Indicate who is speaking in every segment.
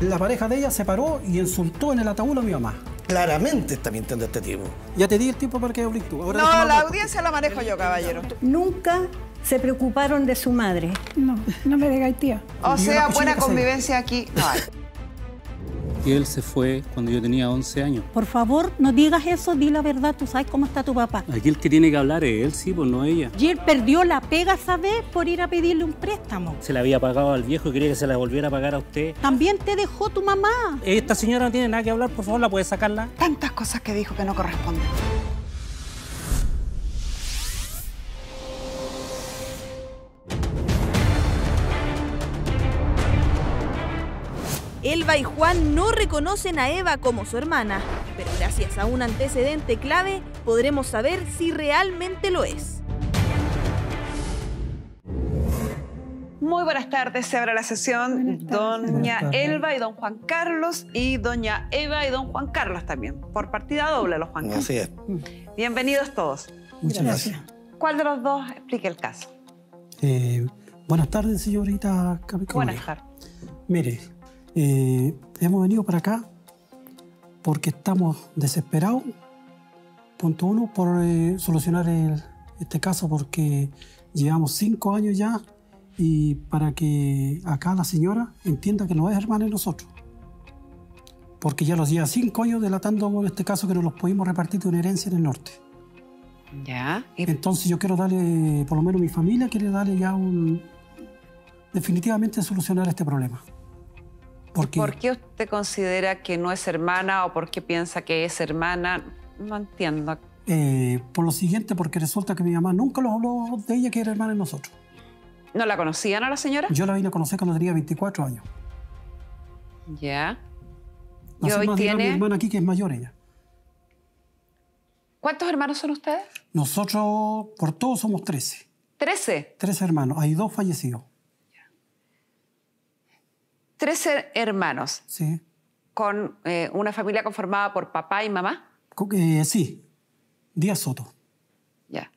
Speaker 1: la pareja de ella se paró y insultó en el ataúd a mi mamá. Claramente está mintiendo este tipo. Ya te di el tiempo para que hables tú. no, la
Speaker 2: audiencia la manejo yo, caballero.
Speaker 3: Nunca
Speaker 4: se preocuparon de su madre.
Speaker 3: No, no me el tía. O sea, buena convivencia aquí no hay
Speaker 5: y él se fue cuando yo tenía 11 años.
Speaker 6: Por favor, no digas eso, di la verdad, tú sabes cómo está tu papá.
Speaker 5: Aquí el que tiene que hablar es él, sí, pues no ella.
Speaker 6: Y él perdió la pega, esa vez Por ir a pedirle un préstamo.
Speaker 5: Se la había pagado al viejo y quería que se la volviera a pagar a usted.
Speaker 6: También te dejó tu mamá.
Speaker 5: Esta señora no tiene nada que hablar, por favor, ¿la puede sacarla? Tantas cosas que dijo que no corresponden.
Speaker 7: Elba y Juan no reconocen a Eva como su hermana, pero gracias a un antecedente
Speaker 2: clave podremos saber si realmente lo es. Muy buenas tardes, se abre la sesión doña Elba y don Juan Carlos y doña Eva y don Juan Carlos también, por partida doble los Juan Carlos. Así es. Bienvenidos todos. Muchas gracias. ¿Cuál de los dos explica el caso?
Speaker 1: Eh, buenas tardes, señorita Capicón. Buenas tardes. Mire, eh, hemos venido para acá porque estamos desesperados, punto uno, por eh, solucionar este caso porque llevamos cinco años ya y para que acá la señora entienda que no es hermana de nosotros. Porque ya los lleva cinco años delatando este caso que no los pudimos repartir de una herencia en el norte.
Speaker 2: Ya. Entonces
Speaker 1: yo quiero darle, por lo menos mi familia quiere darle ya un... definitivamente solucionar este problema.
Speaker 2: ¿Por qué? usted considera que no es hermana o por qué piensa que es hermana? No entiendo.
Speaker 1: Eh, por lo siguiente, porque resulta que mi mamá nunca nos habló de ella que era hermana de nosotros.
Speaker 2: ¿No la conocían a la señora?
Speaker 1: Yo la vine a conocer cuando tenía 24 años.
Speaker 8: Ya. No y hoy tiene... mi hermana
Speaker 1: aquí que es mayor ella.
Speaker 2: ¿Cuántos hermanos son ustedes?
Speaker 1: Nosotros, por todos, somos 13. ¿13? 13 hermanos. Hay dos fallecidos
Speaker 2: tres hermanos. Sí. Con eh, una familia conformada por papá y mamá.
Speaker 1: Eh, sí, Díaz Soto.
Speaker 2: Ya.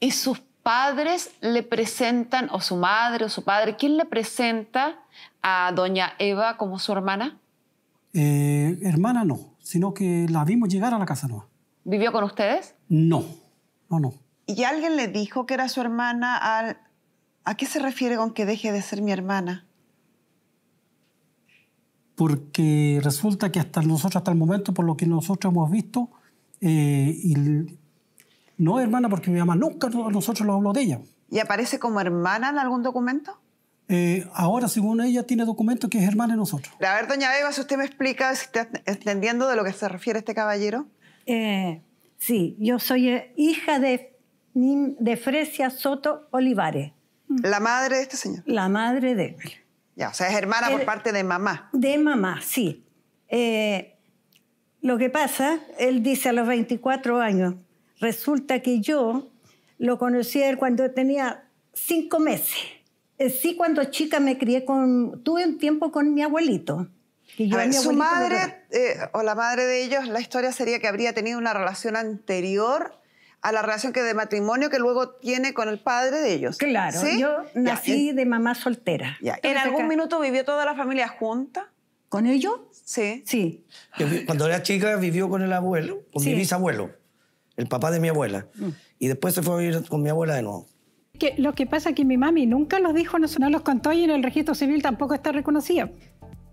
Speaker 2: ¿Y sus padres le presentan, o su madre o su padre, quién le presenta a doña Eva como su hermana?
Speaker 1: Eh, hermana no, sino que la vimos llegar a la casa nueva.
Speaker 2: ¿Vivió con ustedes?
Speaker 1: No, no, no.
Speaker 2: ¿Y alguien le dijo que era su hermana al... ¿A qué se refiere con que deje de ser mi hermana?
Speaker 1: porque resulta que hasta nosotros, hasta el momento, por lo que nosotros hemos visto, eh, y no hermana, porque mi mamá nunca a nosotros lo habló de ella. ¿Y
Speaker 2: aparece como hermana en algún documento?
Speaker 1: Eh, ahora, según ella, tiene documento que es hermana de
Speaker 2: nosotros. a ver, doña Eva, si usted me explica, si está entendiendo de lo que se refiere este caballero. Eh, sí, yo soy eh, hija de, de Fresia Soto
Speaker 4: Olivares. La madre de este señor. La madre de él o sea, es hermana por parte de mamá. De mamá, sí. Eh, lo que pasa, él dice a los 24 años, resulta que yo lo conocí él cuando tenía cinco meses. Eh, sí, cuando chica me crié con, tuve un tiempo con mi abuelito. a su madre
Speaker 2: eh, o la madre de ellos, la historia sería que habría tenido una relación anterior a la relación que de matrimonio que luego tiene con el padre de ellos. Claro, yo nací de mamá soltera. ¿En algún minuto vivió toda la familia junta?
Speaker 4: ¿Con ellos? Sí. Sí.
Speaker 9: cuando era chica vivió con el abuelo, con mi bisabuelo, el papá de mi abuela. Mm. Y después se fue a vivir con mi abuela de nuevo.
Speaker 3: Que, lo que pasa es que mi mami nunca los dijo, no, no los contó y en el registro civil tampoco está reconocida.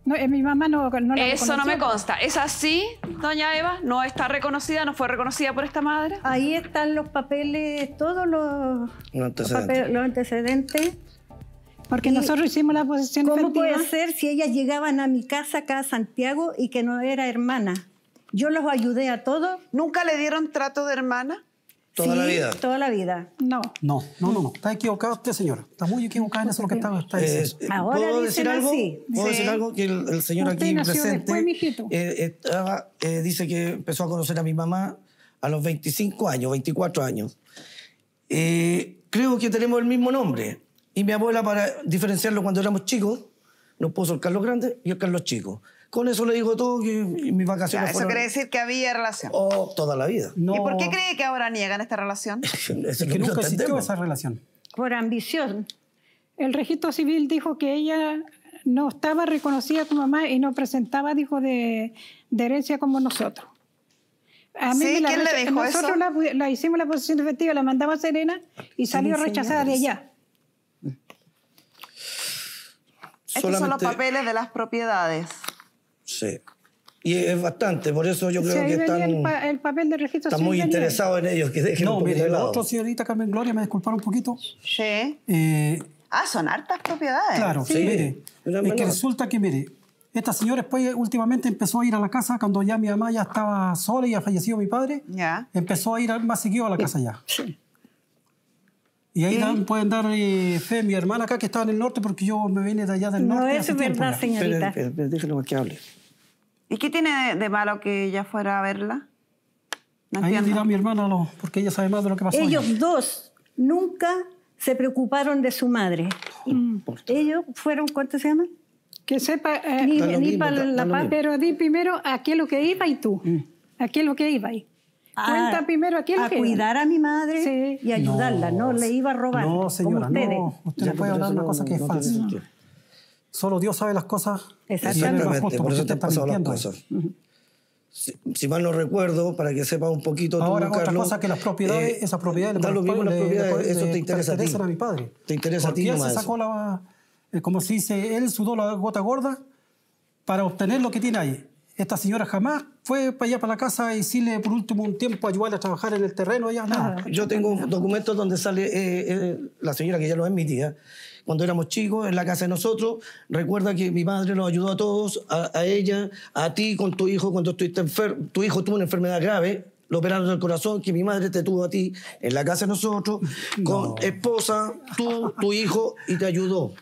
Speaker 3: No, eh, mi mamá no, no Eso no me consta.
Speaker 2: ¿Es así, doña Eva? ¿No está reconocida? ¿No fue reconocida por esta madre? Ahí están los papeles, todos los,
Speaker 4: antecedentes. Porque nosotros hicimos la posesión ¿Cómo puede ser si ellas llegaban a mi casa acá a Santiago y que no era hermana? Yo los ayudé a todos. ¿Nunca
Speaker 2: le dieron trato de hermana? ¿Toda la vida? Toda la vida. No.
Speaker 1: No, no, no, no. Está equivocado usted, señora.
Speaker 9: Está muy equivocado. en eso lo que está, está eh, diciendo. Eh, Ahora ¿Puedo decir algo? ¿Puedo decir algo? Que el, señor aquí nació presente
Speaker 3: después, eh,
Speaker 9: estaba, eh, dice que empezó a conocer a mi mamá a los 25 años, 24 años. Eh, creo que tenemos el mismo nombre. Y mi abuela, para diferenciarlo cuando éramos chicos, nos puso el Carlos Grande y el Carlos Chico. Con eso le digo todo que mis vacaciones. eso quiere decir que había relación. Oh, toda la vida. ¿Y por qué
Speaker 3: cree
Speaker 2: que ahora niegan esta relación? es
Speaker 3: que, nunca
Speaker 9: esa relación.
Speaker 2: Por
Speaker 3: ambición. El registro civil dijo que ella no estaba reconocida como mamá y no presentaba, dijo, de, herencia como nosotros. ¿Quién le dijo eso? La, hicimos la posición efectiva, la mandamos a Serena y salió rechazada de allá.
Speaker 2: Estos son los papeles de las propiedades.
Speaker 9: Sí. Y es bastante, por eso yo creo que están, el,
Speaker 2: papel
Speaker 1: de registro muy interesados en ellos. Que dejen no, mire, de lado. señorita Carmen Gloria, me disculparon un poquito. Sí. Eh, ah, son hartas propiedades. Claro, sí. mire, es que resulta que, mire, esta señora después últimamente empezó a ir a la casa cuando ya mi mamá ya estaba sola y ha fallecido mi padre. Ya. Empezó a ir más seguido a la casa ya. Y ahí pueden dar eh, fe fe mi hermana acá que estaba en el norte porque yo me vine de allá del norte. No, es verdad, señorita.
Speaker 9: Déjenme que hable.
Speaker 2: ¿Y qué tiene de, malo que ella fuera a verla?
Speaker 1: Ahí dirá mi hermana, no, porque ella sabe más de lo que pasó. Ellos
Speaker 2: dos nunca se
Speaker 4: preocuparon de su madre. Ellos fueron, ¿cuánto se llaman? Que sepa, eh, ni, para la paz, pero
Speaker 3: di primero a qué es lo que iba y tú. Mm. A qué es lo que iba y. Ah, Cuenta primero a quién A que cuidar a mi madre
Speaker 4: y ayudarla, no, le iba a robar. No, señora,
Speaker 1: como ustedes. no. Usted no puede hablar una cosa que es falsa solo Dios sabe las cosas.
Speaker 9: Exactamente, por eso te han pasado las cosas. si, mal no recuerdo, para que sepa un poquito Ahora, otra cosa que las propiedades, eh, esas propiedades, da lo mismo eso te interesa a ti. mi padre. Te interesa a ti nomás se sacó
Speaker 1: la, eh, como se dice, él sudó la gota gorda para obtener lo que tiene ahí. Esta señora jamás fue para allá, para la casa, y le por último un
Speaker 9: tiempo ayudarle a trabajar en el terreno, allá nada. Yo tengo un documento donde sale eh, la señora, que ya lo es mi tía, cuando éramos chicos, en la casa de nosotros. Recuerda que mi madre nos ayudó a todos, a, ella, a ti con tu hijo cuando estuviste enfermo. Tu hijo tuvo una enfermedad grave, lo operaron el corazón, que mi madre te tuvo a ti en la casa de nosotros, con esposa, tú, tu hijo, y te ayudó.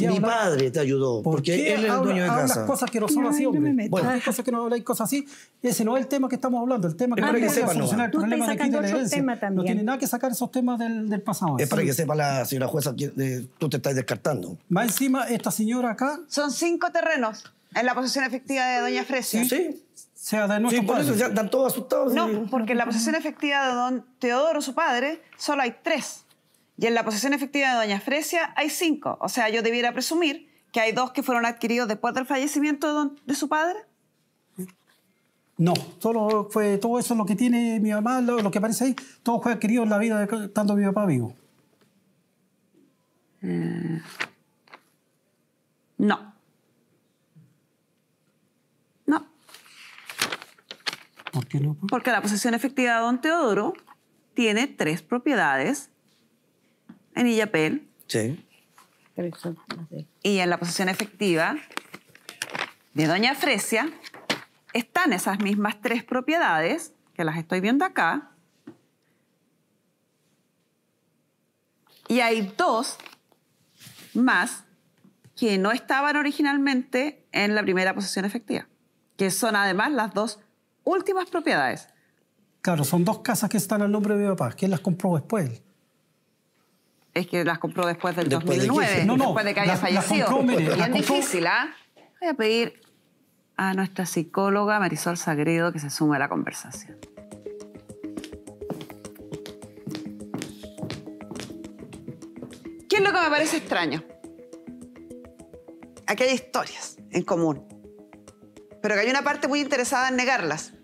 Speaker 9: Mi padre te ayudó, porque él es el dueño de casa. cosas que no son así, hombre. bueno. Hay
Speaker 1: cosas que no habláis cosas así. Ese no es el tema que estamos hablando. El tema que, es ah,
Speaker 9: que, solucionar el problema de herencia.
Speaker 1: No tiene nada que sacar esos temas del, pasado. Es para que sepa
Speaker 9: la señora jueza que tú te estás descartando.
Speaker 2: Más encima, esta señora acá... Son cinco terrenos en la posesión efectiva de doña Fresia. Sí, sí. O sea, de nuestro sí, por eso ya están todos asustados. No, porque en la posesión efectiva de don Teodoro, su padre, solo hay tres. Y en la posesión efectiva de Doña Fresia hay cinco. O sea, yo debiera presumir que hay dos que fueron adquiridos después del fallecimiento de, su padre.
Speaker 1: No, solo fue, todo eso lo que tiene mi mamá, lo, que aparece ahí, todo fue adquirido en la vida de, tanto mi papá vivo.
Speaker 2: Mm. No. No. ¿Por qué no? Porque la posesión efectiva de don Teodoro tiene tres propiedades en Illapel Sí. Y en la posesión efectiva de Doña Fresia están esas mismas tres propiedades, que las estoy viendo acá. Y hay dos más que no estaban originalmente en la primera posesión efectiva, que son además las dos últimas propiedades.
Speaker 1: Claro, son dos casas que están al nombre de mi papá, ¿Quién las compró después
Speaker 2: es que las compró después del 2009, después de que haya fallecido. Y es difícil, ¿ah? Voy a pedir a nuestra psicóloga Marisol Sagredo que se sume a la conversación. ¿Qué es lo que me parece extraño? Aquí hay historias en común, pero que hay una parte muy interesada en negarlas.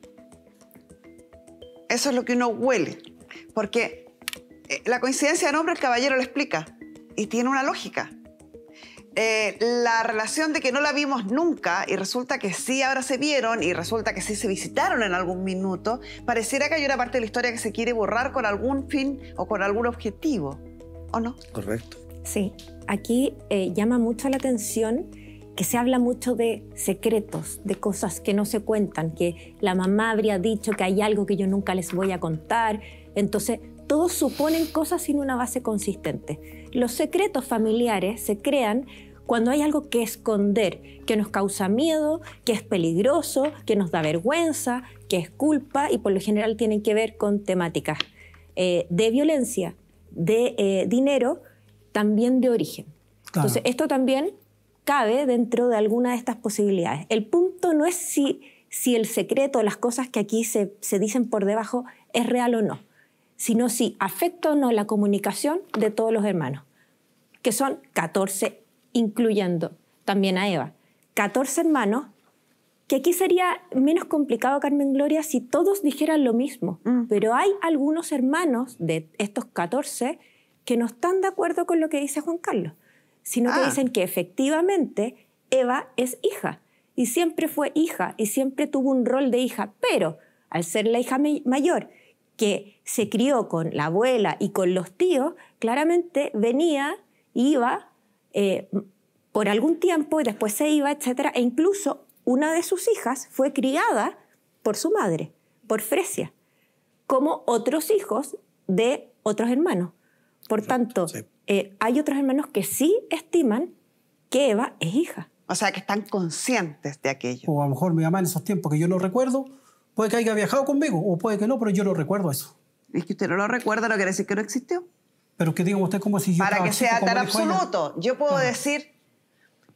Speaker 2: Eso es lo que uno huele, porque eh, la coincidencia de nombre el caballero lo explica y tiene una lógica. Eh, la relación de que no la vimos nunca y resulta que sí ahora se vieron y resulta que sí se visitaron en algún minuto, pareciera que hay una parte de la historia que se quiere borrar con algún fin o con algún objetivo, ¿o no? Correcto. Sí, aquí eh, llama mucho la atención que se habla mucho de
Speaker 7: secretos, de cosas que no se cuentan, que la mamá habría dicho que hay algo que yo nunca les voy a contar. Entonces, todos suponen cosas sin una base consistente. Los secretos familiares se crean cuando hay algo que esconder, que nos causa miedo, que es peligroso, que nos da vergüenza, que es culpa y por lo general tienen que ver con temáticas eh, de violencia, de eh, dinero, también de origen. Entonces, esto también cabe dentro de alguna de estas posibilidades. El punto no es si, el secreto, las cosas que aquí se dicen por debajo, es real o no sino si afecta o no la comunicación de todos los hermanos, que son 14, incluyendo también a Eva. 14 hermanos, que aquí sería menos complicado, Carmen Gloria, si todos dijeran lo mismo, mm. pero hay algunos hermanos de estos 14 que no están de acuerdo con lo que dice Juan Carlos, sino que ah. dicen que efectivamente Eva es hija y siempre fue hija y siempre tuvo un rol de hija, pero al ser la hija mayor que se crió con la abuela y con los tíos, claramente venía, iba eh, por algún tiempo y después se iba, etc. E incluso una de sus hijas fue criada por su madre, por Fresia, como otros hijos de otros hermanos. Por tanto, eh,
Speaker 1: hay otros hermanos que sí estiman que Eva es hija. O sea, que están conscientes de aquello. O a lo mejor mi mamá en esos tiempos que yo no recuerdo, Puede que haya viajado conmigo o puede que no, pero yo lo recuerdo eso. Es que usted no lo recuerda, no quiere decir que no existió. Pero que diga usted como si yo Para que sea tan absoluto,
Speaker 2: yo puedo decir,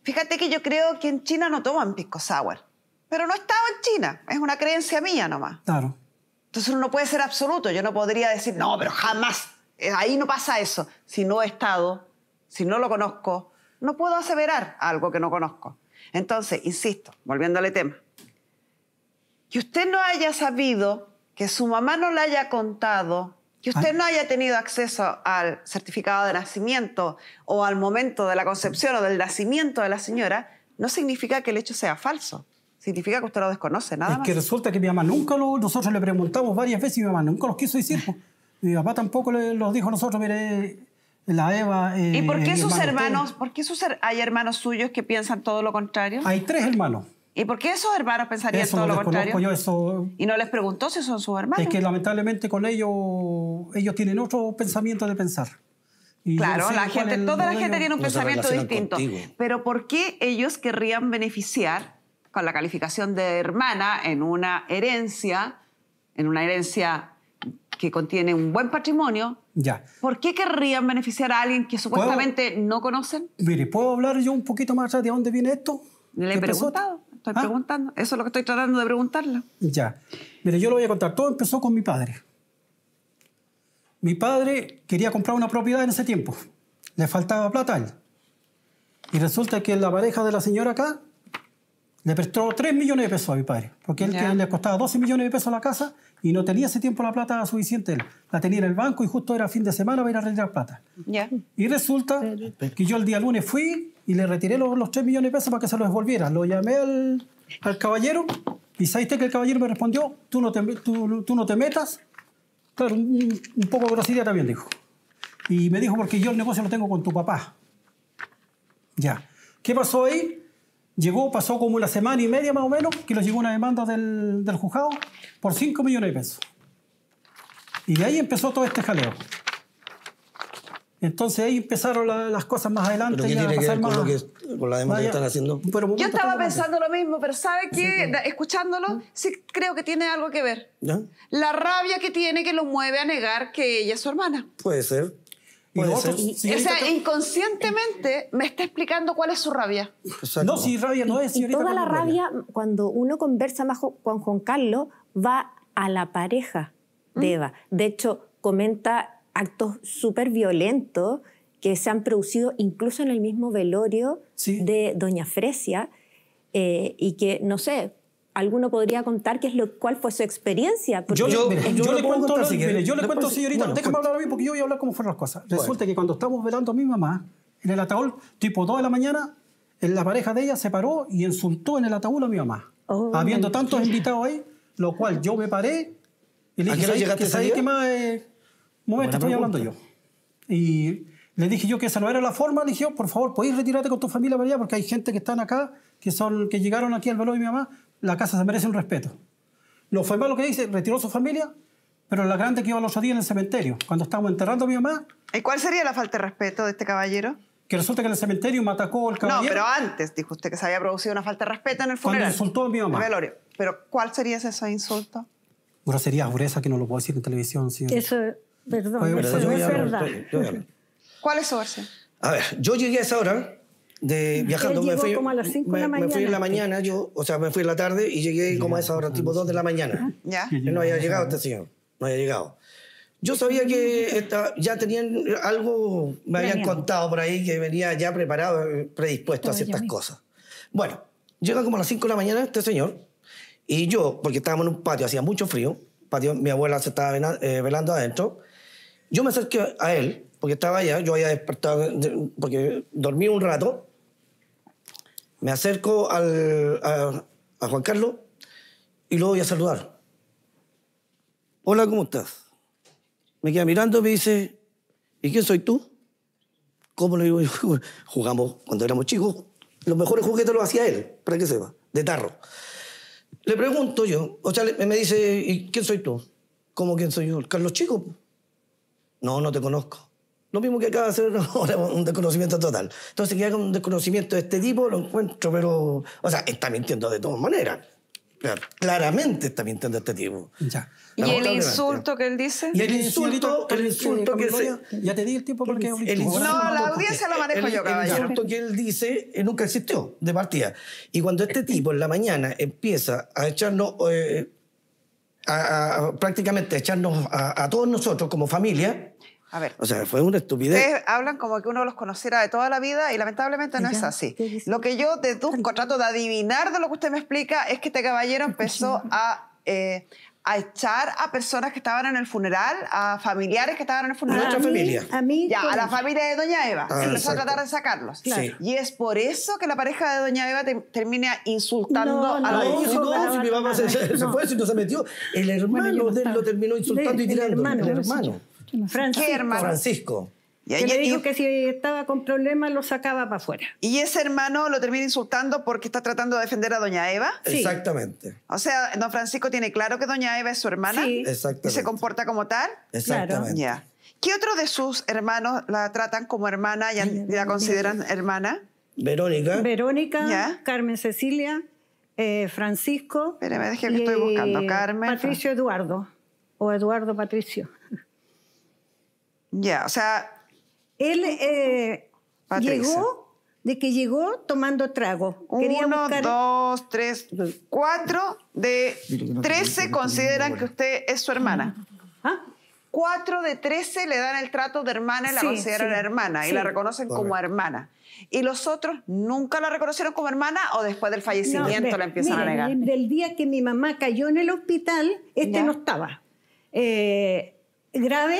Speaker 2: fíjate que yo creo que en China no toman pisco sour, pero no estado en China, es una creencia mía nomás. Claro. Entonces uno no puede ser absoluto, yo no podría decir, no, pero jamás, eh, ahí no pasa eso. Si no he estado, si no lo conozco, no puedo aseverar algo que no conozco. Entonces, insisto, volviéndole tema, que usted no haya sabido, que su mamá no le haya contado, que usted no haya tenido acceso al certificado de nacimiento o al momento de la concepción o del nacimiento de la señora, no significa que el hecho sea falso. Significa que usted lo desconoce, nada es que
Speaker 1: resulta que mi mamá nunca lo... Nosotros le preguntamos varias veces y mi mamá nunca los quiso decir. Mi papá tampoco lo los dijo a nosotros, mire, la Eva... Eh, ¿Y por qué sus hermanos,
Speaker 2: por qué hay hermanos suyos que piensan todo lo contrario? Hay tres hermanos. ¿Y por qué esos hermanos pensarían todo lo, contrario? Yo, eso... Y no les preguntó si son sus hermanos. Es que
Speaker 1: lamentablemente con ellos, ellos tienen otro pensamiento de pensar. claro, la gente, toda la gente tiene un pensamiento distinto.
Speaker 2: Pero ¿por qué ellos querrían beneficiar con la calificación de hermana en una herencia, en una herencia que contiene un buen patrimonio? Ya. ¿Por qué querrían beneficiar a alguien que supuestamente no conocen? Mire, ¿puedo hablar yo un poquito más de dónde viene esto? Le he preguntado. Estoy ah. preguntando. Eso es lo que estoy tratando de preguntarle.
Speaker 1: Ya. Mire, yo lo voy a contar. Todo empezó con mi padre. Mi padre quería comprar una propiedad en ese tiempo. Le faltaba plata a él. Y resulta que la pareja de la señora acá le prestó 3 millones de pesos a mi padre, porque él le costaba 12 millones de pesos la casa y no tenía ese tiempo la plata suficiente. La tenía en el banco y justo era fin de semana para ir a retirar plata. Ya. Y resulta que yo el día lunes fui y le retiré los, los 3 millones de pesos para que se los devolviera. Lo llamé al, caballero y sabiste que el caballero me respondió, tú no te, tú, no te metas. Claro, un, poco de grosería también dijo. Y me dijo, porque yo el negocio lo tengo con tu papá. Ya. ¿Qué pasó ahí? Llegó, pasó como una semana y media más o menos, que nos llegó una demanda del, del juzgado por 5 millones de pesos. Y de ahí empezó todo este jaleo. Entonces ahí empezaron las cosas más adelante. ¿Pero qué tiene que ver con, lo que, con la demanda están haciendo?
Speaker 2: Yo estaba pensando lo mismo, pero ¿sabe qué? Escuchándolo, sí creo que tiene algo que ver. La rabia que tiene que lo mueve a negar que ella es su hermana.
Speaker 9: Puede ser. o sea,
Speaker 2: inconscientemente me está explicando cuál es su rabia.
Speaker 9: No, si rabia no es. Y, toda la rabia,
Speaker 7: rabia, cuando uno conversa más con Juan Carlos, va a la pareja de ¿Mm? Eva. De hecho, comenta actos súper violentos que se han producido incluso en el mismo velorio de Doña Fresia eh, y que, no sé, alguno podría contar qué es lo, cuál fue su experiencia. Yo, yo, le
Speaker 1: cuento, yo le cuento señorita, déjame hablar a mí porque yo voy a hablar cómo fueron las cosas. Resulta que cuando estamos velando a mi mamá, en el ataúd, tipo 2 de la mañana, la pareja de ella se paró y insultó en el ataúd a mi mamá.
Speaker 6: Oh, habiendo
Speaker 1: tantos invitados ahí, lo cual yo me paré y le dije, ¿sabes qué más? Eh, momento, estoy hablando yo. Y le dije yo que esa no era la forma, le dije, por favor, podéis retirarte con tu familia para porque hay gente que están acá, que son que llegaron aquí al velo de mi mamá, la casa se merece un respeto. Lo fue malo que dice retiró su familia, pero la grande que iba los otro en el cementerio, cuando estábamos enterrando a mi mamá. ¿Y cuál sería la falta de respeto de este caballero? Que resulta que en el cementerio me atacó el caballero. No, pero
Speaker 2: antes dijo usted que se había producido una falta de respeto en el funeral. Cuando insultó a mi mamá. Velorio. Pero ¿cuál sería ese insulto?
Speaker 1: Grosería, dureza que no lo puedo
Speaker 9: decir en televisión, señor.
Speaker 2: Perdón,
Speaker 3: eso pues, no es verdad.
Speaker 2: ¿Cuál es su A
Speaker 9: ver, yo llegué a esa hora de viajando. Me fui, como a las 5 de la mañana. Me fui en la mañana, yo, o sea, me fui en la tarde y llegué como a esa hora, tipo 2 de la mañana. ¿Ya? no había llegado este señor, no había llegado. Yo sabía que esta, ya tenían algo, me habían contado por ahí que venía ya preparado, eh, predispuesto a ciertas cosas. Bueno, llega como a las 5 de la mañana este señor y yo, porque estábamos en un patio, hacía mucho frío, patio, mi abuela se estaba eh, velando adentro, yo me acerqué a él, porque estaba allá, yo había despertado, porque dormí un rato. Me acerco a, Juan Carlos y lo voy a saludar. Hola, ¿cómo estás? Me queda mirando y me dice, ¿y quién soy tú? ¿Cómo lo digo Jugamos cuando éramos chicos, los mejores juguetes los hacía él, para que sepa, de tarro. Le pregunto yo, o sea, me dice, ¿y quién soy tú? ¿Cómo quién soy yo? Carlos Chico. No, no te conozco. Lo mismo que acaba de hacer un desconocimiento total. Entonces, que haga un desconocimiento de este tipo, lo encuentro, pero. O sea, está mintiendo de todas maneras. Claramente está mintiendo este tipo. Ya. ¿Y el insulto
Speaker 2: que él dice? Y el insulto, el insulto que se...
Speaker 9: Ya te di el tiempo porque... no, la audiencia lo manejo yo, caballero. El insulto que él dice eh, nunca existió, de partida. Y cuando este tipo en la mañana empieza a echarnos... Eh, prácticamente echarnos a, todos nosotros como familia. A ver. O sea, fue una estupidez. Ustedes
Speaker 2: hablan como que uno los conociera de toda la vida y lamentablemente no es así. Lo que yo deduzco, trato de adivinar de lo que usted me explica, es que este caballero empezó a eh, a echar a personas que estaban en el funeral, a familiares que estaban en el funeral. otra familia. A mí. Ya, a la familia de Doña Eva. Ah, empezó a tratar de sacarlos. Y es por eso que la pareja de Doña Eva termina insultando
Speaker 4: a la No, no, si
Speaker 9: mi se, se, fue, si no se metió. El hermano de él lo terminó insultando y tirando. El hermano. hermano.
Speaker 2: Francisco.
Speaker 4: Francisco.
Speaker 9: Y le dijo
Speaker 2: que si estaba con problemas lo sacaba para afuera. Y ese hermano lo termina insultando porque está tratando de defender a doña Eva. Exactamente. O sea, don Francisco tiene claro que doña Eva es su hermana sí. Exactamente. y se comporta como tal. Exactamente. ¿Qué otro de sus hermanos la tratan como hermana y la consideran hermana?
Speaker 9: Verónica.
Speaker 2: Verónica, Carmen Cecilia,
Speaker 4: eh, Francisco. Espérame, deje que estoy buscando. Carmen. Patricio Eduardo. O Eduardo Patricio.
Speaker 2: Ya, o sea, él eh,
Speaker 4: llegó
Speaker 2: de que llegó tomando trago. Uno, dos, tres, cuatro de trece consideran que usted es su hermana. ¿Ah? Cuatro de trece le dan el trato de hermana y la consideran hermana y la reconocen como hermana. ¿Y los otros nunca la reconocieron como hermana o después del fallecimiento la empiezan a negar? Del día que mi mamá cayó en el hospital, este no estaba.
Speaker 4: Eh, grave,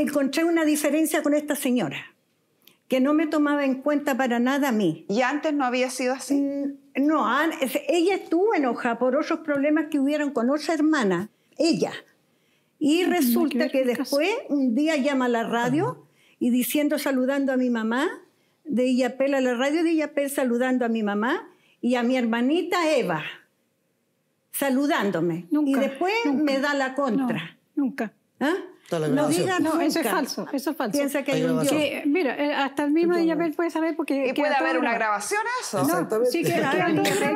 Speaker 4: encontré una diferencia con esta señora, que no me tomaba en cuenta para nada a mí. ¿Y antes no había sido así? Mm, no, ella estuvo enojada por otros problemas que hubieron con otra hermana, ella. Y resulta que, después, un día llama a la radio y diciendo, saludando a mi mamá, de Illapel a la radio de Illapel, saludando a mi mamá y a mi hermanita Eva, saludándome. y después me da la contra.
Speaker 3: nunca. ¿Ah?
Speaker 9: No diga no, eso es falso, eso es falso. Piensa que hay, un Dios.
Speaker 3: mira, eh, hasta el mismo Yabel puede saber porque... ¿Y puede haber una grabación a eso? No, sí, que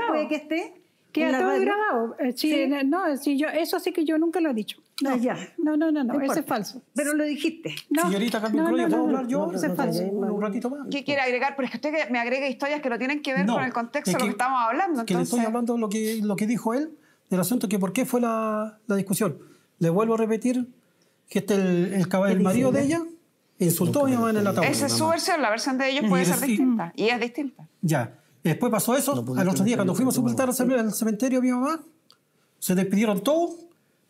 Speaker 3: puede que esté... Queda todo grabado. Eh, sí, No, eh, sí, yo, eso sí que yo nunca lo he dicho. No,
Speaker 2: ya. no, no, no, no eso es falso. Pero lo dijiste.
Speaker 3: No, Señorita Carmen Croya, ¿puedo hablar yo? eso es falso. Un,
Speaker 2: ratito más. ¿Qué quiere agregar? Pero es que usted me agrega historias que no tienen que ver con el contexto de lo que estamos hablando. Que le estoy
Speaker 1: hablando lo que, lo que dijo él del asunto que por qué fue la, la discusión. Le vuelvo a repetir, que este el, el caballo, el marido de ella, insultó a mi mamá en el ataúd. Esa es su
Speaker 2: versión, la versión de ellos puede ser distinta. Y es distinta.
Speaker 1: Ya. Después pasó eso. al otro día, cuando fuimos a sepultar al cementerio mi mamá, se despidieron todos.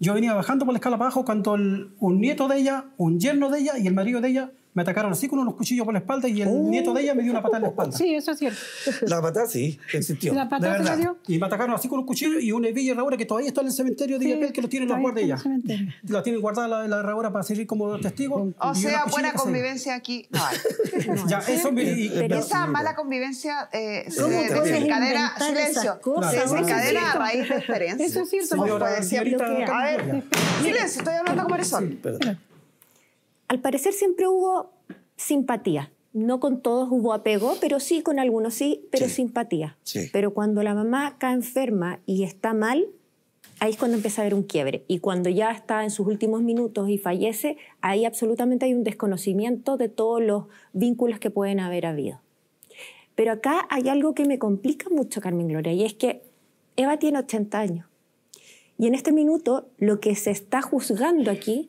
Speaker 1: Yo venía bajando por la escala abajo cuando un nieto de ella, un yerno de ella y el marido de ella me atacaron así con unos cuchillos por la espalda y el oh. nieto de ella me dio una patada en la espalda. Sí, eso es cierto. La patada sí, existió. La patada se la dio. Y me atacaron así con unos cuchillos y una hebilla herradura que todavía está en el cementerio de sí, que lo tienen los la ella. La tienen guardada la, la herradura para servir como testigo. O sea, buena convivencia
Speaker 2: aquí. No, ya, eso y, esa mala convivencia eh, se desencadena, silencio, se desencadena a raíz de experiencia. Eso es cierto. No A ver, silencio,
Speaker 7: estoy hablando con Marisol al parecer siempre hubo simpatía. No con todos hubo apego, pero sí con algunos sí, pero simpatía. Pero cuando la mamá cae enferma y está mal, ahí es cuando empieza a haber un quiebre. Y cuando ya está en sus últimos minutos y fallece, ahí absolutamente hay un desconocimiento de todos los vínculos que pueden haber habido. Pero acá hay algo que me complica mucho, Carmen Gloria, y es que Eva tiene 80 años. Y en este minuto lo que se está juzgando aquí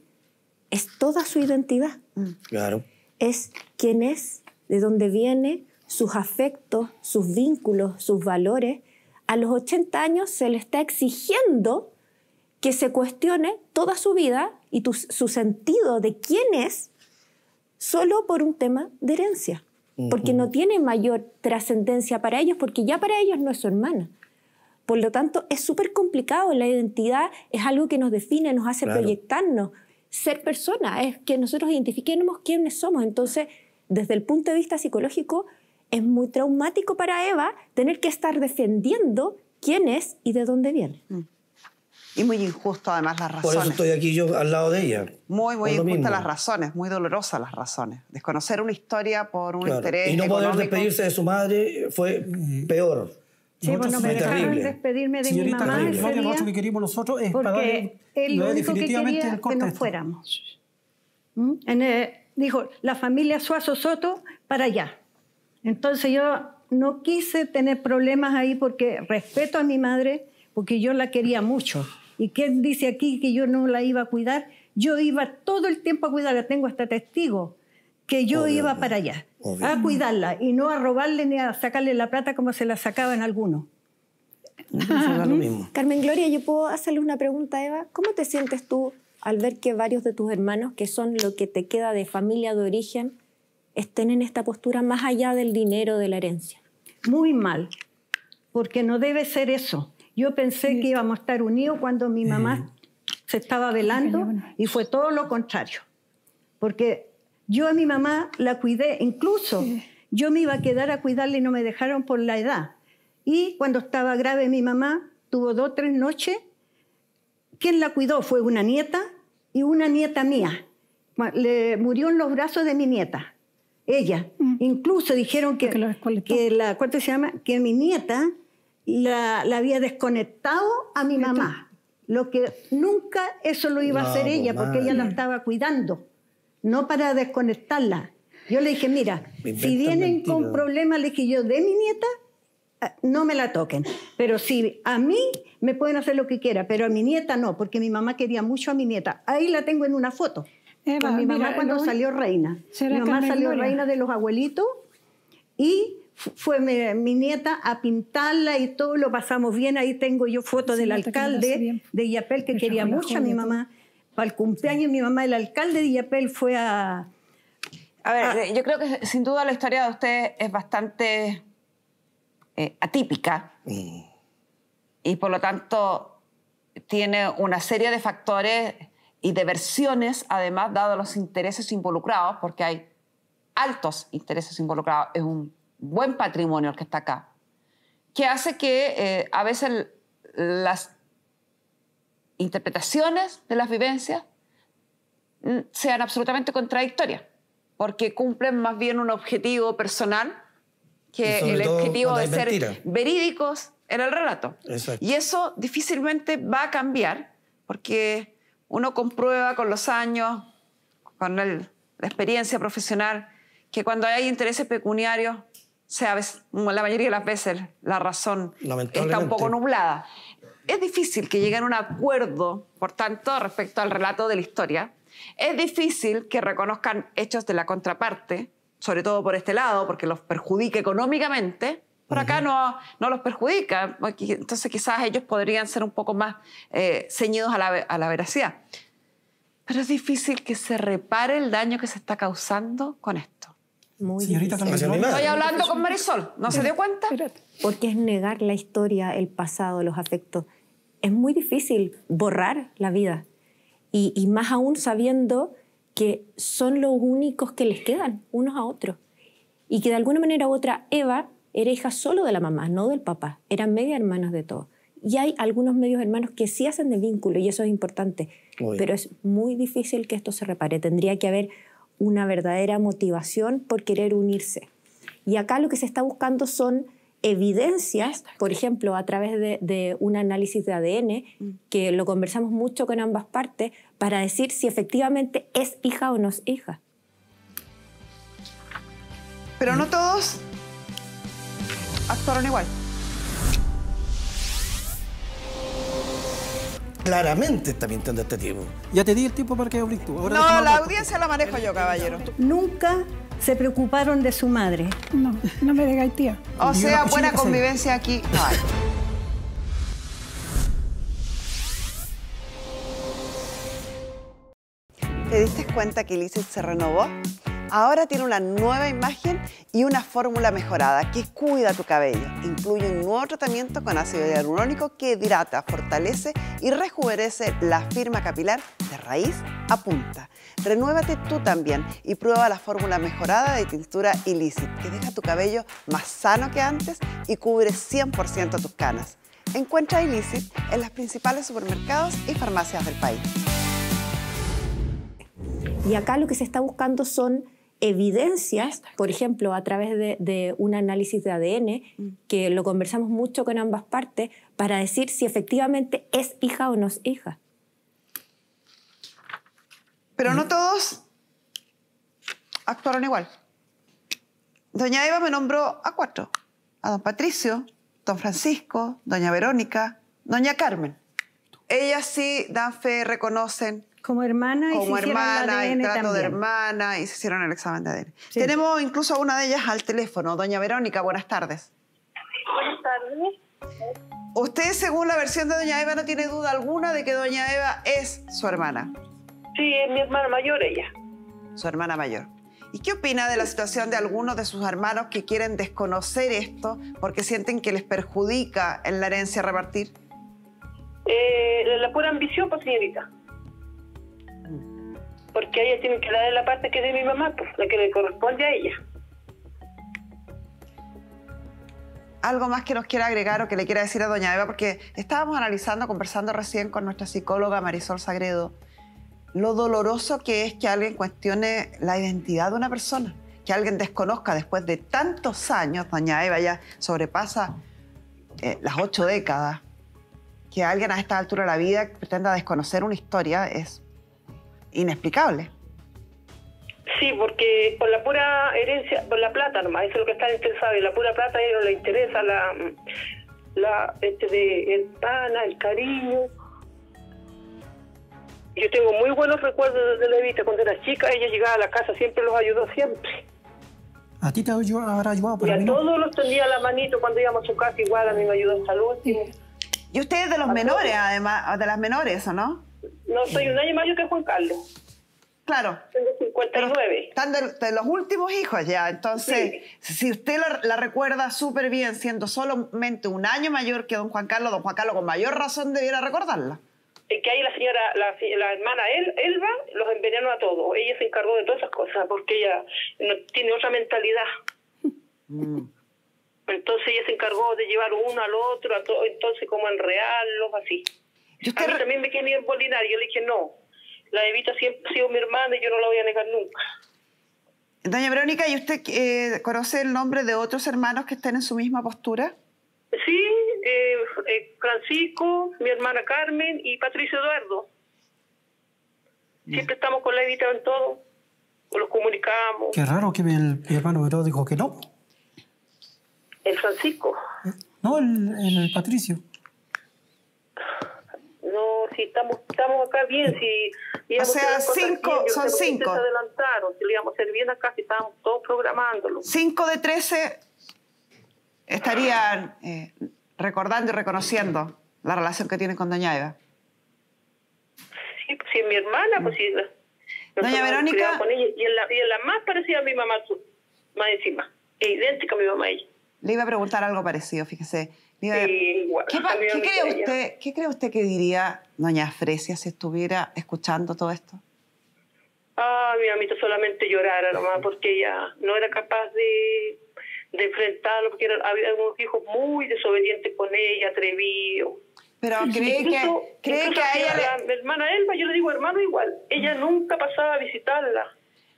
Speaker 7: es toda su identidad.
Speaker 9: Mm. Claro.
Speaker 7: Es quién es, de dónde viene, sus afectos, sus vínculos, sus valores. A los 80 años se le está exigiendo que se cuestione toda su vida y su sentido de quién es solo por un tema de herencia, porque no tiene mayor trascendencia para ellos, porque ya para ellos no es su hermana. Por lo tanto, es súper complicado, la identidad es algo que nos define, nos hace proyectarnos, ser persona, es que nosotros identifiquemos quiénes somos. Entonces, desde el punto de vista psicológico, es muy traumático para Eva tener que estar defendiendo
Speaker 2: quién es y de dónde viene. Mm. Y muy injusto además las razones. Por eso estoy
Speaker 9: aquí yo al lado de ella.
Speaker 2: Muy, muy injustas las razones, muy dolorosas las razones. Desconocer una historia por un
Speaker 9: interés. Y no poder despedirse de su madre fue mm. peor. Sí, bueno, me dejaron
Speaker 4: despedirme de mi mamá. que
Speaker 9: queríamos nosotros es para él que quería
Speaker 4: que nos este. fuéramos. ¿Mm? Eh, dijo, la familia Suazo Soto para allá. Entonces yo no quise tener problemas ahí porque respeto a mi madre, porque yo la quería mucho. ¿Y quién dice aquí que yo no la iba a cuidar? Yo iba todo el tiempo a cuidarla, tengo hasta testigo que yo iba para allá, a cuidarla y no a robarle ni a sacarle la plata como se la sacaban algunos. Carmen Gloria, yo puedo hacerle una pregunta, Eva. ¿Cómo te sientes tú al
Speaker 7: ver que varios de tus hermanos, que son lo que te queda de familia de origen, estén en esta
Speaker 4: postura más allá del dinero, de la herencia? Muy mal, porque no debe ser eso. Yo pensé que íbamos a estar unidos cuando mi mamá eh. se estaba velando y fue todo lo contrario, porque yo a mi mamá la cuidé, incluso yo me iba a quedar a cuidarle, y no me dejaron por la edad. Y cuando estaba grave mi mamá, tuvo dos o tres noches, ¿Quién la cuidó fue una nieta y una nieta mía. Le murió en los brazos de mi nieta, ella. Mm. Incluso dijeron que, la, ¿cuánto se llama? Que mi nieta la, había desconectado a mi mamá. Lo que nunca eso lo iba a hacer pues ella, porque ella la estaba cuidando no para desconectarla. Yo le dije, mira, si vienen con problemas, le dije yo, de mi nieta, eh, no me la toquen. Pero si a mí me pueden hacer lo que quiera, pero a mi nieta no, porque mi mamá quería mucho a mi nieta. Ahí la tengo en una foto. Eva, mi mamá cuando salió reina. Mi mamá salió reina de los abuelitos y fue mi, nieta a pintarla y todo, lo pasamos bien. Ahí tengo yo foto del alcalde de Yapel que quería mucho a mi mamá para el cumpleaños mi mamá, el alcalde de Yapel fue a... A ver, eh, yo creo que sin duda
Speaker 2: la historia de usted es bastante eh, atípica y... por lo tanto tiene una serie de factores y de versiones, además, dado los intereses involucrados, porque hay altos intereses involucrados, es un buen patrimonio el que está acá, que hace que eh, a veces las interpretaciones de las vivencias mm, sean absolutamente contradictorias, porque cumplen más bien un objetivo personal que el objetivo de ser verídicos en el relato. Y eso difícilmente va a cambiar, porque uno comprueba con los años, con la experiencia profesional, que cuando hay intereses pecuniarios, sea, la mayoría de las veces la razón está un poco nublada es difícil que lleguen a un acuerdo, por tanto, respecto al relato de la historia. Es difícil que reconozcan hechos de la contraparte, sobre todo por este lado, porque los perjudique económicamente. Por acá no, no los perjudica, entonces quizás ellos podrían ser un poco más eh, ceñidos a la, veracidad. Pero es difícil que se repare el daño que se está causando con esto.
Speaker 8: Muy Señorita Estoy hablando con Marisol, ¿no se dio
Speaker 2: cuenta? Porque es negar la historia, el
Speaker 7: pasado, los afectos es muy difícil borrar la vida. Y, más aún sabiendo que son los únicos que les quedan unos a otros. Y que de alguna manera u otra Eva era hija solo de la mamá, no del papá. Eran media hermanos de todos. Y hay algunos medios hermanos que sí hacen de vínculo y eso es importante. pero es muy difícil que esto se repare. Tendría que haber una verdadera motivación por querer unirse. Y acá lo que se está buscando son evidencias, por ejemplo, a través de, un análisis de ADN, mm. que lo conversamos mucho con ambas partes, para decir si efectivamente es hija o no es hija.
Speaker 2: Pero no todos actuaron igual.
Speaker 9: claramente está mintiendo este tipo. Ya te di el tiempo para que hables tú. no, la
Speaker 2: audiencia la manejo yo, caballero. Nunca
Speaker 4: se preocuparon de
Speaker 3: su madre. No, no me el tía.
Speaker 2: O sea, buena convivencia aquí no hay. ¿Te diste cuenta que Lizeth se renovó? Ahora tiene una nueva imagen y una fórmula mejorada que cuida tu cabello. Incluye un nuevo tratamiento con ácido hialurónico que hidrata, fortalece y rejuvenece la firma capilar de raíz a punta. Renuévate tú también y prueba la fórmula mejorada de tintura Illicit que deja tu cabello más sano que antes y cubre 100% tus canas. Encuentra Illicit en los principales supermercados y farmacias del país. Y acá lo que se está buscando son evidencias, por
Speaker 7: ejemplo, a través de, un análisis de ADN, mm. que lo conversamos mucho con ambas partes, para decir si efectivamente es hija o no es hija.
Speaker 2: Pero no todos actuaron igual. Doña Eva me nombró a cuatro, a don Patricio, don Francisco, doña Verónica, doña Carmen. Ellas sí dan fe, reconocen, como hermana y Como se hermana, el, ADN el trato de hermana y se hicieron el examen de ADN. Tenemos incluso a una de ellas al teléfono. Doña Verónica, buenas tardes.
Speaker 8: Buenas tardes.
Speaker 2: Usted, según la versión de Doña Eva, no tiene duda alguna de que Doña Eva es su hermana.
Speaker 8: Sí, es mi hermana mayor ella. Su
Speaker 2: hermana mayor. ¿Y qué opina de la situación de algunos de sus hermanos que quieren desconocer esto porque sienten que les perjudica en la herencia repartir?
Speaker 8: Eh, la pura ambición, pues, porque ella tiene que de la parte que es de mi mamá, pues la que le corresponde a ella.
Speaker 2: algo más que nos quiera agregar o que le quiera decir a doña Eva, porque estábamos analizando, conversando recién con nuestra psicóloga Marisol Sagredo, lo doloroso que es que alguien cuestione la identidad de una persona, que alguien desconozca después de tantos años, doña Eva ya sobrepasa eh, las ocho décadas, que alguien a esta altura de la vida pretenda desconocer una historia es inexplicable.
Speaker 8: Sí, porque por la pura herencia, por la plata nomás, eso es lo que está interesado. y la pura plata a ellos les interesa la, la este, el pana, el cariño. Yo tengo muy buenos recuerdos de Levita cuando era chica, ella llegaba a la casa, siempre los ayudó siempre.
Speaker 1: ¿A
Speaker 2: ti te habrá ayudado? y a todos los
Speaker 8: tendía la manito cuando íbamos a su casa, igual a mí me ayudó hasta el último.
Speaker 2: Y ustedes de los menores, además, de las menores, ¿o no?
Speaker 8: No soy un año
Speaker 2: mayor que Juan Carlos. Claro. Tengo 59. Están de, los últimos hijos ya. Entonces, si usted la, recuerda súper bien, siendo solamente un año mayor que don Juan Carlos, don Juan Carlos con mayor razón debiera recordarla.
Speaker 8: Es que ahí la señora, la, hermana Elba, los envenenó a todos. Ella se encargó de todas esas cosas porque ella tiene otra mentalidad. Mm. Entonces ella se encargó de llevar uno al otro, a todo, entonces como los así. Yo también me quería ir y yo le dije no. La Evita siempre ha sido mi hermana y yo no la voy a negar nunca.
Speaker 2: Doña Verónica, ¿y usted eh, conoce el nombre de otros hermanos que estén en su misma postura?
Speaker 8: Sí, eh, eh, Francisco, mi hermana Carmen y Patricio Eduardo. Siempre estamos con la Evita en todo, los comunicamos.
Speaker 1: Qué raro que el, mi hermano Verón dijo que no.
Speaker 8: El Francisco.
Speaker 1: No, el, el Patricio
Speaker 8: no, si estamos, estamos acá bien, si... O sea, cinco, son cinco. Se adelantaron, si le íbamos a hacer bien acá, si estábamos todos programándolo. Cinco de trece
Speaker 2: estarían eh, recordando y reconociendo la relación que tienen con Doña Eva.
Speaker 8: Sí, pues si es mi hermana, pues sí. Doña Verónica... y, en la, la más parecida a mi mamá, más encima. e idéntica a mi mamá ella.
Speaker 2: Le iba a preguntar algo parecido, fíjese.
Speaker 8: ¿qué, cree usted,
Speaker 2: ¿Qué cree usted que diría doña Fresia si estuviera escuchando todo esto?
Speaker 8: Ah, mi mamita solamente llorara nomás porque ella no era capaz de, de enfrentarlo, porque había unos hijos muy desobedientes con ella, atrevidos.
Speaker 2: Pero cree que, a ella...
Speaker 8: hermana yo le digo hermano igual, ella mm. nunca pasaba a visitarla.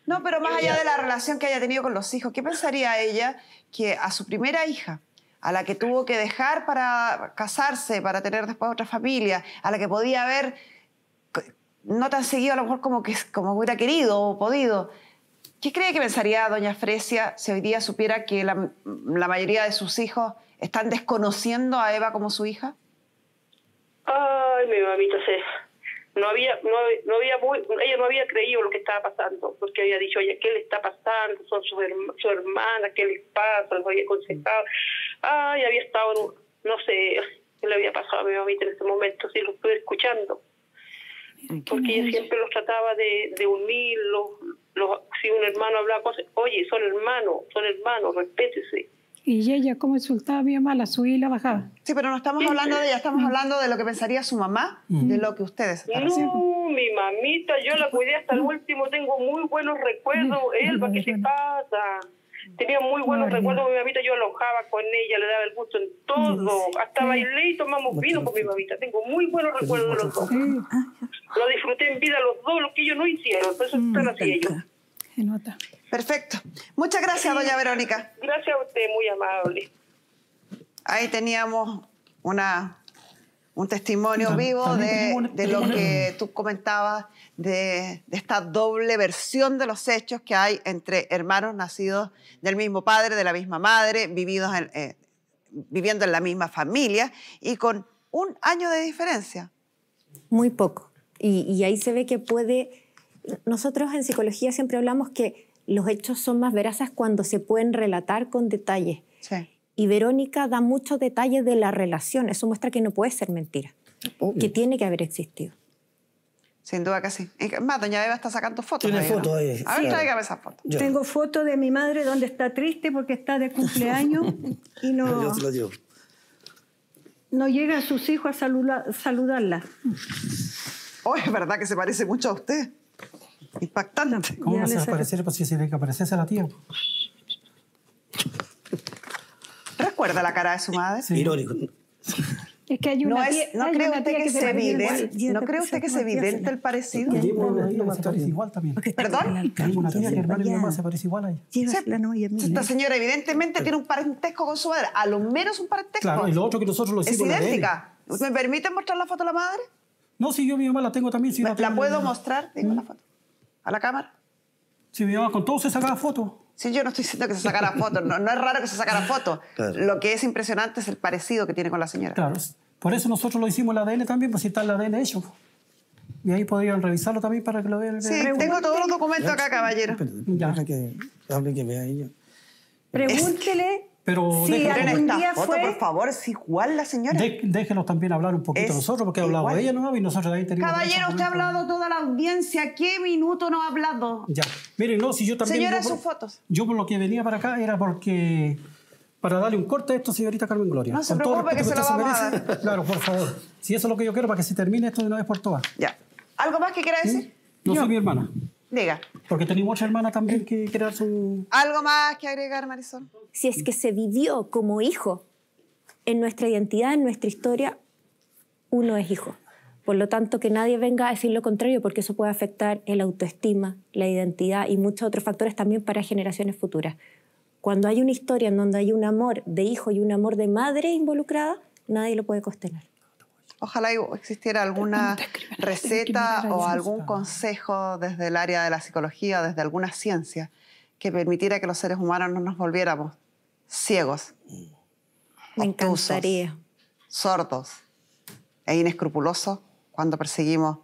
Speaker 2: No, pero más allá de la relación que haya tenido con los hijos, ¿qué pensaría ella que a su primera hija, a la que tuvo que dejar para casarse, para tener después otra familia, a la que podía haber no tan seguido a lo mejor como, que, como hubiera querido o podido. ¿Qué cree que pensaría doña Fresia si hoy día supiera que la, mayoría de sus hijos están desconociendo a Eva como su hija?
Speaker 8: Ay, mi mamita No había, no, no había ella no había creído lo que estaba pasando, porque había dicho, oye, ¿qué le está pasando? Son su hermana ¿qué les pasa? Los había aconsejado ay, había estado, no sé qué le había pasado a mi mamita en ese momento, si lo estuve escuchando. Porque ella siempre los trataba de, de unir, si un hermano hablaba cosas, oye, son hermanos, son hermanos, respétese.
Speaker 2: Y ella, como insultaba a mi mamá, la subía y la bajaba. Sí, pero no estamos
Speaker 3: hablando
Speaker 8: de ella, estamos
Speaker 2: mm. hablando de lo que pensaría su mamá, mm. de lo que ustedes. No,
Speaker 8: mi mamita, yo la cuidé hasta el mm. último, tengo muy buenos recuerdos. Elba, ¿qué te pasa? Tenía muy buenos recuerdos con mi mamita, yo alojaba con ella, le daba el gusto en todo, hasta bailé y tomamos vino con mi mamita. Tengo muy buenos recuerdos de los dos. Lo disfruté en vida los dos, lo que ellos no hicieron, por eso están así ellos. nota. Perfecto. Muchas gracias, doña
Speaker 2: Verónica. Gracias a usted, muy amable. Ahí teníamos una, un testimonio vivo de, de lo que tú comentabas de, esta doble versión de los hechos que hay entre hermanos nacidos del mismo padre, de la misma madre, vividos eh, viviendo en la misma familia y con un año de diferencia. Muy poco. Y, ahí se ve que puede...
Speaker 7: Nosotros en psicología siempre hablamos que los hechos son más veraces cuando se pueden relatar con detalle. Y Verónica da muchos detalles de la relación. Eso muestra que no puede ser mentira, que tiene que haber existido. Sin duda que sí. Más,
Speaker 4: doña Eva está sacando fotos. Tiene fotos ahí. A ver, sí, tráigame esas fotos. Yo. Tengo fotos de mi madre donde está triste porque está de cumpleaños y no. Yo se lo No llegan sus hijos a saludarla.
Speaker 2: Oh, es verdad que se parece mucho a usted.
Speaker 1: Impactante.
Speaker 2: ¿Cómo se va a aparecer?
Speaker 1: Pues si se le que aparece a la tía.
Speaker 2: ¿Recuerda la cara de su madre? Sí. Irónico.
Speaker 3: Es que hay una no, es, no cree usted que, que se evidente, no cree usted que se evidente
Speaker 2: el parecido. Porque una
Speaker 1: tía que se parece igual también. Perdón. una tía que mi mamá se parece igual a ella.
Speaker 2: Esta señora evidentemente tiene un parentesco con su madre, a lo menos un parentesco. Claro,
Speaker 1: y lo otro que nosotros lo hicimos. Es idéntica.
Speaker 2: ¿Me permite mostrar la foto a la madre? No, si yo mi mamá la tengo también. Si ¿La, puedo mostrar? Digo la ¿Mm? foto. ¿A la cámara? Si mi mamá con todo se saca la foto. Sí, yo no estoy diciendo que se sacara fotos, no, es raro que se sacara fotos. Lo que es impresionante es el parecido que tiene con la señora. Claro,
Speaker 1: por eso nosotros lo hicimos el la ADN también, pues si está ADN hecho. Pues. Y ahí podrían revisarlo también para que lo
Speaker 3: vean. Sí,
Speaker 2: tengo todos los documentos acá, caballero.
Speaker 1: Ya. Que, que vea
Speaker 2: Pregúntele
Speaker 3: pero
Speaker 1: sí, algún día fue... por favor, es igual la señora. déjenos también hablar un poquito nosotros, porque ha hablado de ella, ¿no? Y nosotros ahí tenemos... Caballero, usted ha hablado
Speaker 2: toda la audiencia. ¿Qué minuto no ha hablado?
Speaker 1: Ya. Miren, no, si yo también... Señora, por, sus fotos. Yo por lo que venía para acá era porque... Para darle un corte a esto, señorita Carmen Gloria. No se Con preocupe, que se lo vamos a dar. Claro, por favor. Si eso es lo que yo quiero, para que se termine esto de una vez por todas.
Speaker 2: Ya. ¿Algo más que quiera decir?
Speaker 1: No, soy mi hermana. Porque tenemos hermana también que crear su...
Speaker 2: ¿Algo más que agregar,
Speaker 7: Marisol? Si es que se vivió como hijo en nuestra identidad, en nuestra historia, uno es hijo. Por lo tanto, que nadie venga a decir lo contrario, porque eso puede afectar el autoestima, la identidad y muchos otros factores también para generaciones futuras. Cuando hay una historia en donde hay un amor de hijo y un amor de madre involucrada, nadie lo puede costear.
Speaker 2: Ojalá existiera alguna receta o algún consejo desde el área de la psicología, desde alguna ciencia, que permitiera que los seres humanos no nos volviéramos ciegos, Me obtusos, encantaría. sordos e inescrupulosos cuando perseguimos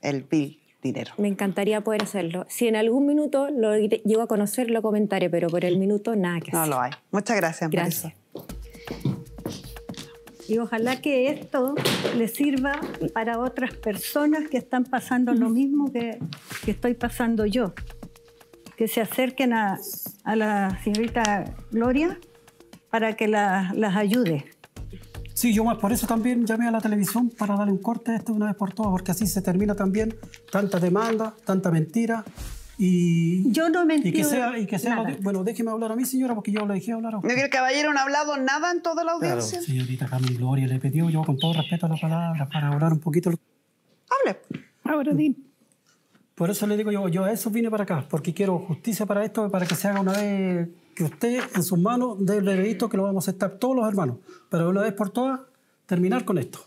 Speaker 2: el vil dinero.
Speaker 7: Me encantaría poder hacerlo. Si en algún minuto lo llego a conocer, lo comentaré, pero por el
Speaker 2: minuto nada que hacer. No lo hay. Muchas gracias. Gracias.
Speaker 4: Y ojalá que esto le sirva para otras personas que están pasando lo mismo que, que estoy pasando yo. Que se acerquen a, la señorita Gloria para que las ayude.
Speaker 1: Sí, yo por eso también llamé a la televisión para darle un corte a esto una vez por todas, porque así se termina también tanta demanda, tanta mentira, y,
Speaker 4: yo no y que sea, y que sea
Speaker 1: bueno, déjeme hablar
Speaker 2: a mí, señora, porque yo le dije hablar a usted. el caballero no ha hablado nada en toda la audiencia. Claro,
Speaker 1: señorita Carmen Gloria, le pidió yo con todo respeto la palabra, para hablar un poquito.
Speaker 2: Hable. Ahora,
Speaker 1: Por eso le digo yo, yo a eso vine para acá, porque quiero justicia para esto, para que se haga una vez que usted en sus manos dé el veredicto que lo vamos a estar todos los hermanos, pero una vez por todas terminar con esto.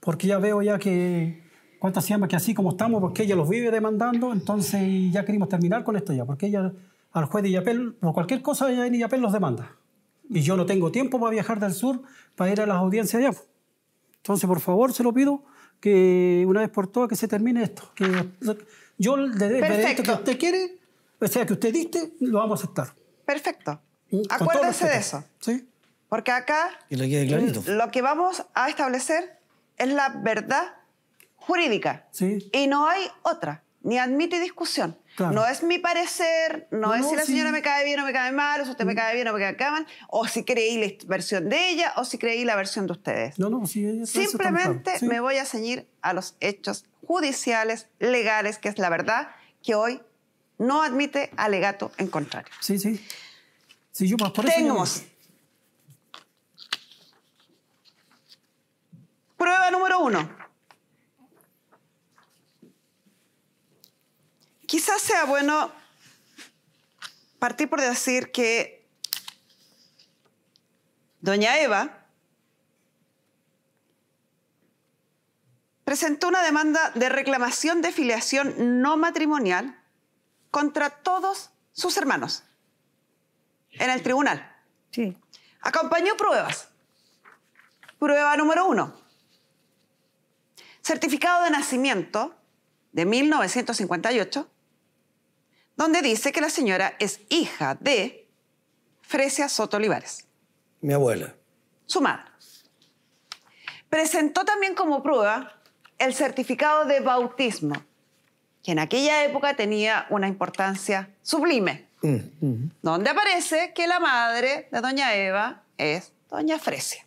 Speaker 1: Porque ya veo ya que se llama que así como estamos, porque ella los vive demandando, entonces ya queremos terminar con esto ya, porque ella al juez de o por cualquier cosa ella en los demanda. Y yo no tengo tiempo para viajar del sur para ir a las audiencias allá. Entonces, por favor, se lo pido que una vez por todas que se termine esto. Que yo el veredicto que usted quiere, o sea, que usted diste, lo vamos a aceptar.
Speaker 2: Perfecto. Mm, Acuérdese de eso. Sí. Porque acá
Speaker 9: lo, que
Speaker 2: lo que vamos a establecer es la verdad jurídica. Y no hay otra, ni admite discusión. No es mi parecer, no, es si la señora me cae bien o me cae mal, o si usted me mm. cae bien o me cae mal, o si creí la versión de ella o si creí la versión de ustedes. No, no, Simplemente me voy a ceñir a los hechos judiciales, legales, que es la verdad que hoy no admite alegato en contrario. Sí, sí. sí yo por eso Tenemos prueba número uno. Quizás sea bueno partir por decir que doña Eva presentó una demanda de reclamación de filiación no matrimonial contra todos sus hermanos en el tribunal. Sí. Acompañó pruebas. Prueba número uno. Certificado de nacimiento de 1958 donde dice que la señora es hija de Fresia Soto Olivares. Mi abuela. Su madre. Presentó también como prueba el certificado de bautismo, que en aquella época tenía una importancia sublime,
Speaker 9: mm.
Speaker 2: donde aparece que la madre de doña Eva es doña Fresia,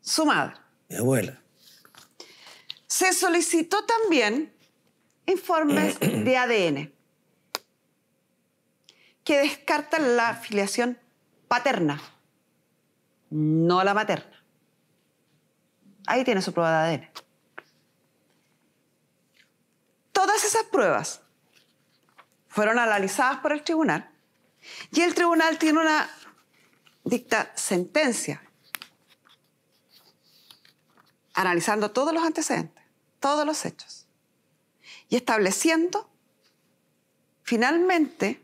Speaker 2: su madre. Mi abuela. Se solicitó también informes de ADN que descarta la filiación paterna, no la materna. Ahí tiene su prueba de ADN. Todas esas pruebas fueron analizadas por el tribunal y el tribunal tiene una dicta sentencia analizando todos los antecedentes, todos los hechos y estableciendo finalmente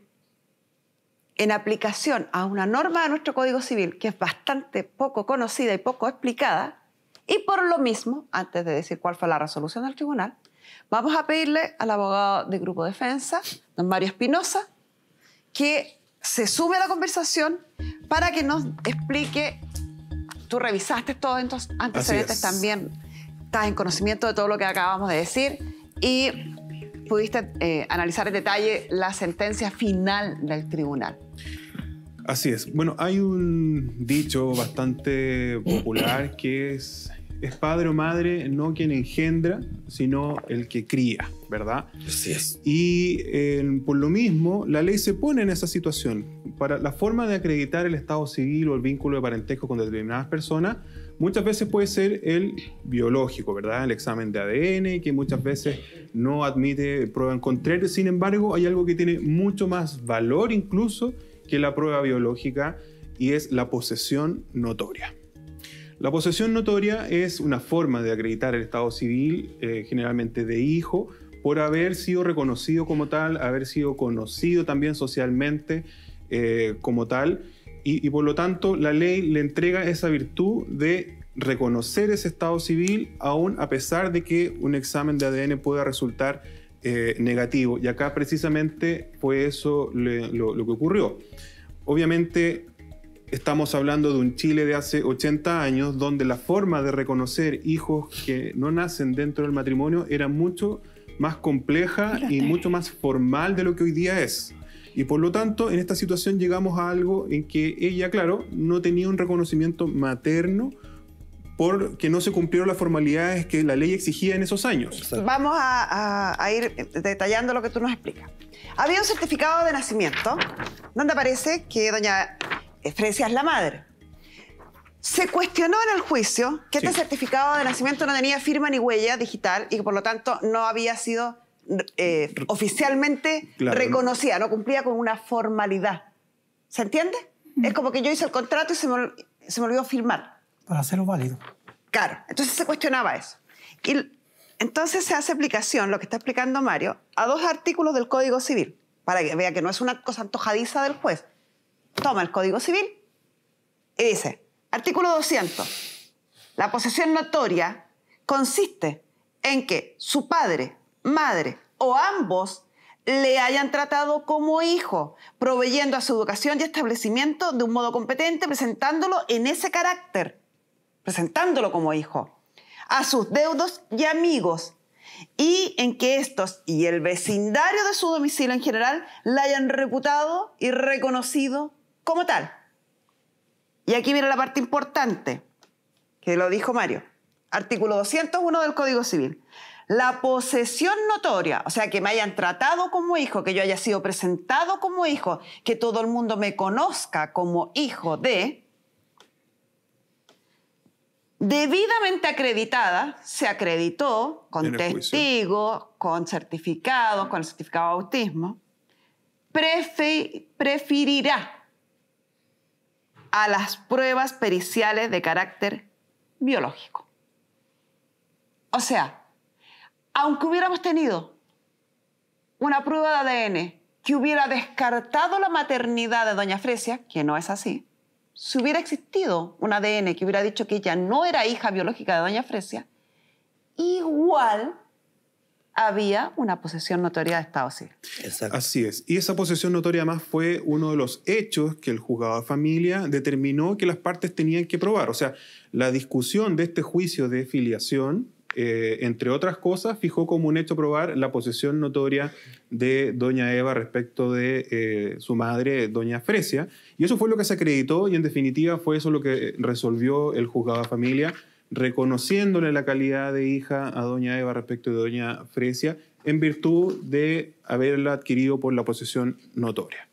Speaker 2: en aplicación a una norma de nuestro Código Civil que es bastante poco conocida y poco explicada, y por lo mismo, antes de decir cuál fue la resolución del tribunal, vamos a pedirle al abogado de Grupo Defensa, don Mario Espinosa, que se sume a la conversación para que nos explique, tú revisaste todos estos antecedentes también, estás en conocimiento de todo lo que acabamos de decir y pudiste eh, analizar en detalle la sentencia final del tribunal.
Speaker 10: Así es. Bueno, hay un dicho bastante popular que es, es padre o madre no quien engendra, sino el que cría, ¿verdad? Así es. Y eh, por lo mismo, la ley se pone en esa situación. Para la forma de acreditar el estado civil o el vínculo de parentesco con determinadas personas, muchas veces puede ser el biológico, ¿verdad? El examen de ADN, que muchas veces no admite prueba en contrario. Sin embargo, hay algo que tiene mucho más valor incluso que la prueba biológica y es la posesión notoria. La posesión notoria es una forma de acreditar el estado civil, eh, generalmente de hijo, por haber sido reconocido como tal, haber sido conocido también socialmente eh, como tal, y, y por lo tanto la ley le entrega esa virtud de reconocer ese estado civil, aún a pesar de que un examen de ADN pueda resultar eh, negativo. Y acá precisamente fue eso lo, que ocurrió. Obviamente estamos hablando de un Chile de hace 80 años donde la forma de reconocer hijos que no nacen dentro del matrimonio era mucho más compleja y mucho más formal de lo que hoy día es. Y por lo tanto, en esta situación llegamos a algo en que ella, claro, no tenía un reconocimiento materno, porque no se cumplieron las formalidades que la ley exigía en esos años. Vamos
Speaker 2: a, ir detallando lo que tú nos explicas. Había un certificado de nacimiento donde aparece que doña eh, Frecia es la madre. Se cuestionó en el juicio que este certificado de nacimiento no tenía firma ni huella digital y que por lo tanto no había sido eh, oficialmente reconocida, ¿no? cumplía con una formalidad. ¿Se entiende? Es como que yo hice el contrato y se me, se me olvidó firmar para hacerlo válido. Claro, entonces se cuestionaba eso. Y entonces se hace aplicación, lo que está explicando Mario, a dos artículos del Código Civil, para que vea que no es una cosa antojadiza del juez. Toma el Código Civil y dice, artículo 200, la posesión notoria consiste en que su padre, madre o ambos le hayan tratado como hijo, proveyendo a su educación y establecimiento de un modo competente, presentándolo en ese carácter presentándolo como hijo, a sus deudos y amigos, y en que estos y el vecindario de su domicilio en general la hayan reputado y reconocido como tal. Y aquí viene la parte importante, que lo dijo Mario, artículo 201 del Código Civil. La posesión notoria, o sea, que me hayan tratado como hijo, que yo haya sido presentado como hijo, que todo el mundo me conozca como hijo de, debidamente acreditada, se acreditó con testigo, con certificado, con el certificado de autismo, preferirá a las pruebas periciales de carácter biológico. O sea, aunque hubiéramos tenido una prueba de ADN que hubiera descartado la maternidad de doña Fresia, que no es así, si hubiera existido un ADN que hubiera dicho que ella no era hija biológica de Doña Fresia, igual había una posesión notoria de Estado civil.
Speaker 10: Exacto. Así es. Y esa posesión notoria más fue uno de los hechos que el juzgado de familia determinó que las partes tenían que probar. O sea, la discusión de este juicio de filiación eh, entre otras cosas, fijó como un hecho probar la posesión notoria de doña Eva respecto de eh, su madre, doña Fresia. Y eso fue lo que se acreditó y en definitiva fue eso lo que resolvió el juzgado de familia, reconociéndole la calidad de hija a doña Eva respecto de doña Fresia en virtud de haberla adquirido por la posesión notoria.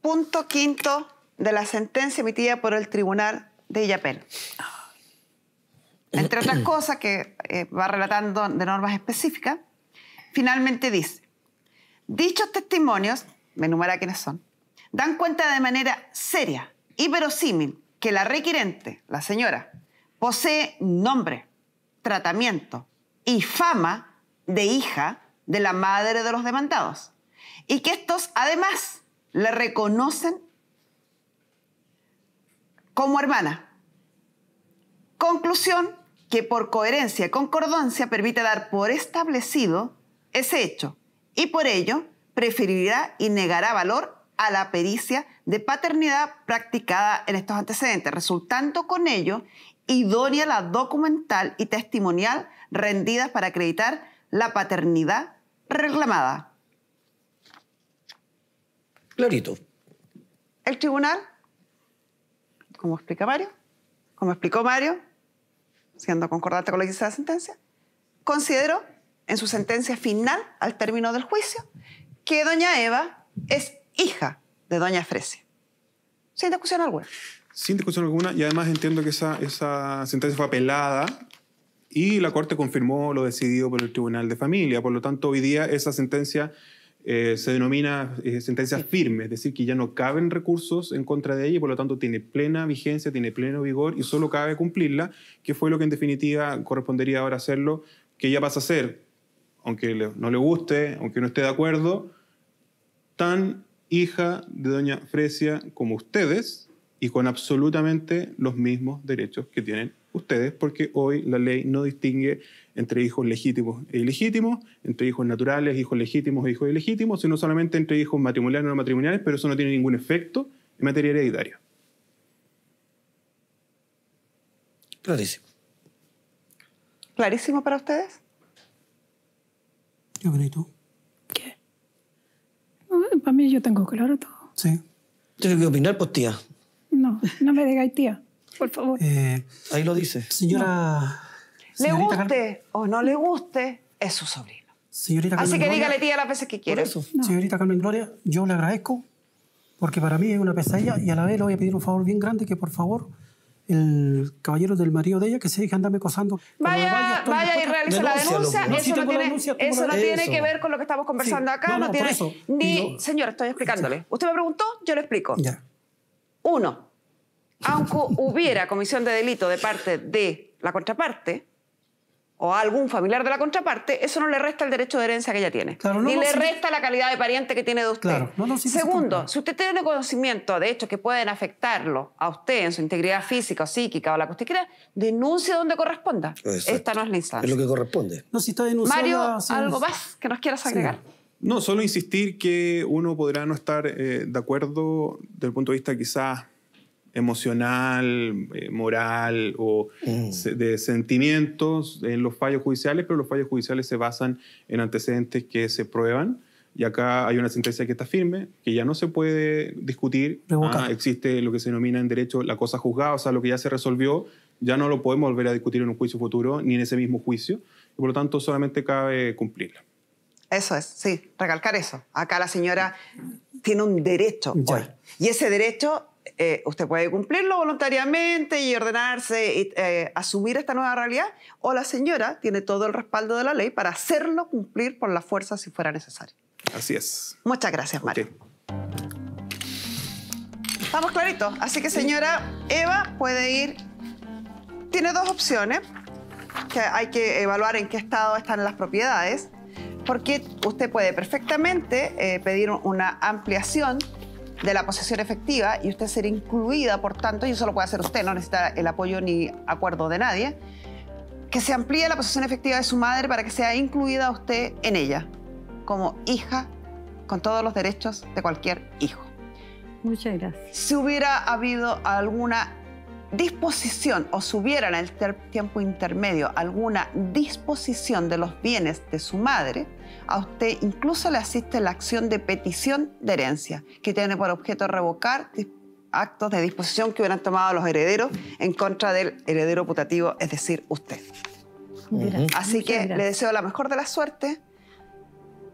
Speaker 2: Punto quinto de la sentencia emitida por el Tribunal de yapel Entre otras cosas que eh, va relatando de normas específicas, finalmente dice, dichos testimonios, me enumera quiénes son, dan cuenta de manera seria y verosímil que la requirente, la señora, posee nombre, tratamiento y fama de hija de la madre de los demandados, y que estos además le reconocen como hermana. Conclusión que por coherencia y concordancia permite dar por establecido ese hecho y por ello preferirá y negará valor a la pericia de paternidad practicada en estos antecedentes, resultando con ello idónea la documental y testimonial rendidas para acreditar la paternidad reclamada. Clarito. El tribunal como explica Mario, como explicó Mario, siendo concordante con lo que dice la sentencia, consideró en su sentencia final, al término del juicio, que doña Eva es hija de doña Fresia. Sin discusión alguna.
Speaker 10: Sin discusión alguna, y además entiendo que esa, esa sentencia fue apelada y la Corte confirmó lo decidido por el Tribunal de Familia. Por lo tanto, hoy día esa sentencia eh, se denomina eh, sentencias sentencia firme, es decir, que ya no caben recursos en contra de ella y por lo tanto tiene plena vigencia, tiene pleno vigor y solo cabe cumplirla, que fue lo que en definitiva correspondería ahora hacerlo, que ella pasa a ser, aunque no le guste, aunque no esté de acuerdo, tan hija de doña Fresia como ustedes y con absolutamente los mismos derechos que tienen ustedes, porque hoy la ley no distingue entre hijos legítimos e ilegítimos, entre hijos naturales, hijos legítimos e hijos ilegítimos, sino solamente entre hijos matrimoniales o no matrimoniales, pero eso no tiene ningún efecto en materia hereditaria.
Speaker 9: Clarísimo.
Speaker 2: ¿Clarísimo para ustedes?
Speaker 10: ¿y tú? ¿Qué?
Speaker 2: Para mí yo tengo claro todo.
Speaker 9: Sí. Tengo que opinar, por pues, tía.
Speaker 2: No, no me digáis tía
Speaker 9: por favor. Eh, Ahí lo dice. Señora.
Speaker 1: Le guste
Speaker 2: o no le guste, es su sobrino. Así que dígale tía las veces que quiere.
Speaker 1: Señorita Carmen Gloria, yo le agradezco porque para mí es una pesadilla y a la vez le voy a pedir un favor bien grande que por favor el caballero del marido de ella que se deje andarme cosando. Vaya, vaya, y realice la denuncia. Eso no, tiene, que ver
Speaker 2: con lo que estamos conversando acá. No, no, tiene, ni, Señor, estoy explicándole. Usted me preguntó, yo le explico. Ya. Uno, aunque hubiera comisión de delito de parte de la contraparte o algún familiar de la contraparte, eso no le resta el derecho de herencia que ella tiene. ni le resta la calidad de pariente que tiene de usted. Segundo, si usted tiene conocimiento de hechos que pueden afectarlo a usted en su integridad física o psíquica o la que usted quiera, denuncie donde corresponda. Esta no es la instancia. Es lo
Speaker 9: que corresponde. No,
Speaker 2: Mario, ¿algo más que nos quieras agregar?
Speaker 10: No, solo insistir que uno podrá no estar eh, de acuerdo desde el punto de vista quizás emocional, eh, moral o mm. de sentimientos en los fallos judiciales, pero los fallos judiciales se basan en antecedentes que se prueban. Y acá hay una sentencia que está firme, que ya no se puede discutir. Ah, existe lo que se denomina en derecho la cosa juzgada, o sea, lo que ya se resolvió, ya no lo podemos volver a discutir en un juicio futuro, ni en ese mismo juicio. Y por lo tanto, solamente cabe cumplirla.
Speaker 2: Eso es, sí, recalcar eso. Acá la señora tiene un derecho hoy. Y ese derecho eh, usted puede cumplirlo voluntariamente y ordenarse y eh, asumir esta nueva realidad, o la señora tiene todo el respaldo de la ley para hacerlo cumplir por la fuerza si fuera necesario. Así es. Muchas gracias, Mario. Estamos claritos. Así que, señora Eva, puede ir. Tiene dos opciones que hay que evaluar en qué estado están las propiedades, porque usted puede perfectamente eh, pedir una ampliación de la posesión efectiva y usted ser incluida, por tanto, y eso lo puede hacer usted, no necesita el apoyo ni acuerdo de nadie, que se amplíe la posesión efectiva de su madre para que sea incluida usted en ella, como hija con todos los derechos de cualquier hijo. Muchas gracias. Si hubiera habido alguna disposición o si hubiera en el tiempo intermedio alguna disposición de los bienes de su madre, a usted incluso le asiste la acción de petición de herencia, que tiene por objeto revocar actos de disposición que hubieran tomado los herederos en contra del heredero putativo, es decir, usted.
Speaker 5: Así que le
Speaker 2: deseo la mejor de la suerte.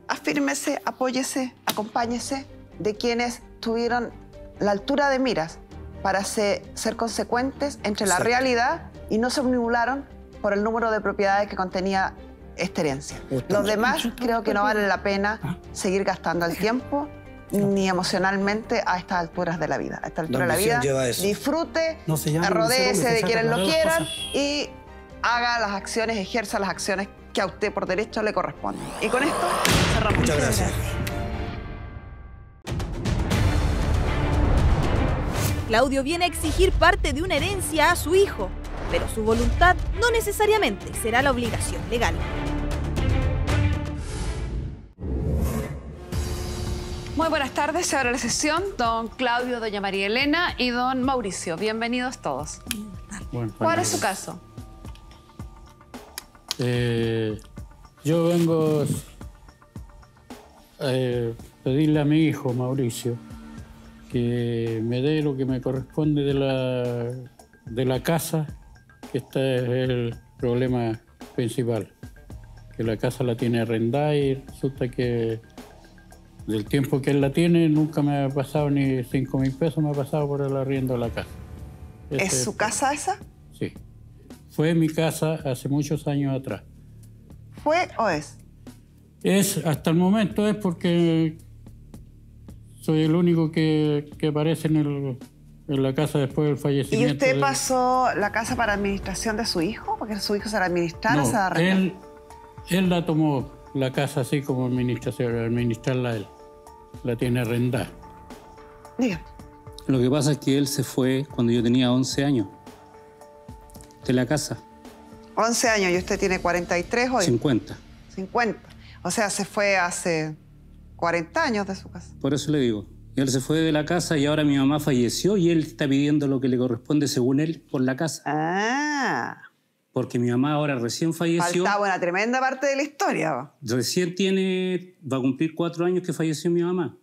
Speaker 2: Afírmese, apóyese, acompáñese de quienes tuvieron la altura de miras para ser, consecuentes entre la realidad y no se omnibularon por el número de propiedades que contenía esta herencia. Los demás creo que no vale la pena ah. seguir gastando el tiempo ni emocionalmente a estas alturas de la vida. A esta altura de la vida, disfrute, no rodeese de quienes lo quieran y haga las acciones, ejerza las acciones que a usted por derecho le corresponden. Y con esto cerramos. Muchas
Speaker 6: gracias.
Speaker 7: Claudio viene a exigir parte de una herencia a su hijo pero su voluntad no
Speaker 2: necesariamente será la obligación legal. Muy buenas tardes, se abre la sesión. Don Claudio, doña María Elena y don Mauricio, bienvenidos todos.
Speaker 9: ¿Cuál es su caso?
Speaker 11: Eh, yo vengo a eh, pedirle a mi hijo, Mauricio, que me dé lo que me corresponde de la, de la casa este es el problema principal, que la casa la tiene arrendada y resulta que del tiempo que él la tiene nunca me ha pasado ni 5 mil pesos, me ha pasado por el arriendo de la casa. ¿Es este su
Speaker 2: casa esa?
Speaker 11: Sí. Fue mi casa hace muchos años atrás. ¿Fue o es? Es, hasta el momento es porque soy el único que aparece en el, en la casa después del fallecimiento. ¿Y usted
Speaker 2: pasó la casa para administración de su hijo? Porque su hijo se la administrara, se la
Speaker 11: él, él la tomó la casa así como administración,
Speaker 5: administrarla él. La tiene arrendada. Dígame. Lo que pasa es que él se fue cuando yo tenía 11 años de la casa.
Speaker 2: 11 años y usted tiene 43 hoy. 50. 50. O sea, se fue hace 40 años de su casa.
Speaker 5: Por eso le digo él se fue de la casa y ahora mi mamá falleció y él está pidiendo lo que le corresponde según él por la casa. Ah. Porque mi mamá ahora recién falleció. Faltaba una tremenda parte de la historia. Recién tiene, va a cumplir cuatro años que falleció mi mamá.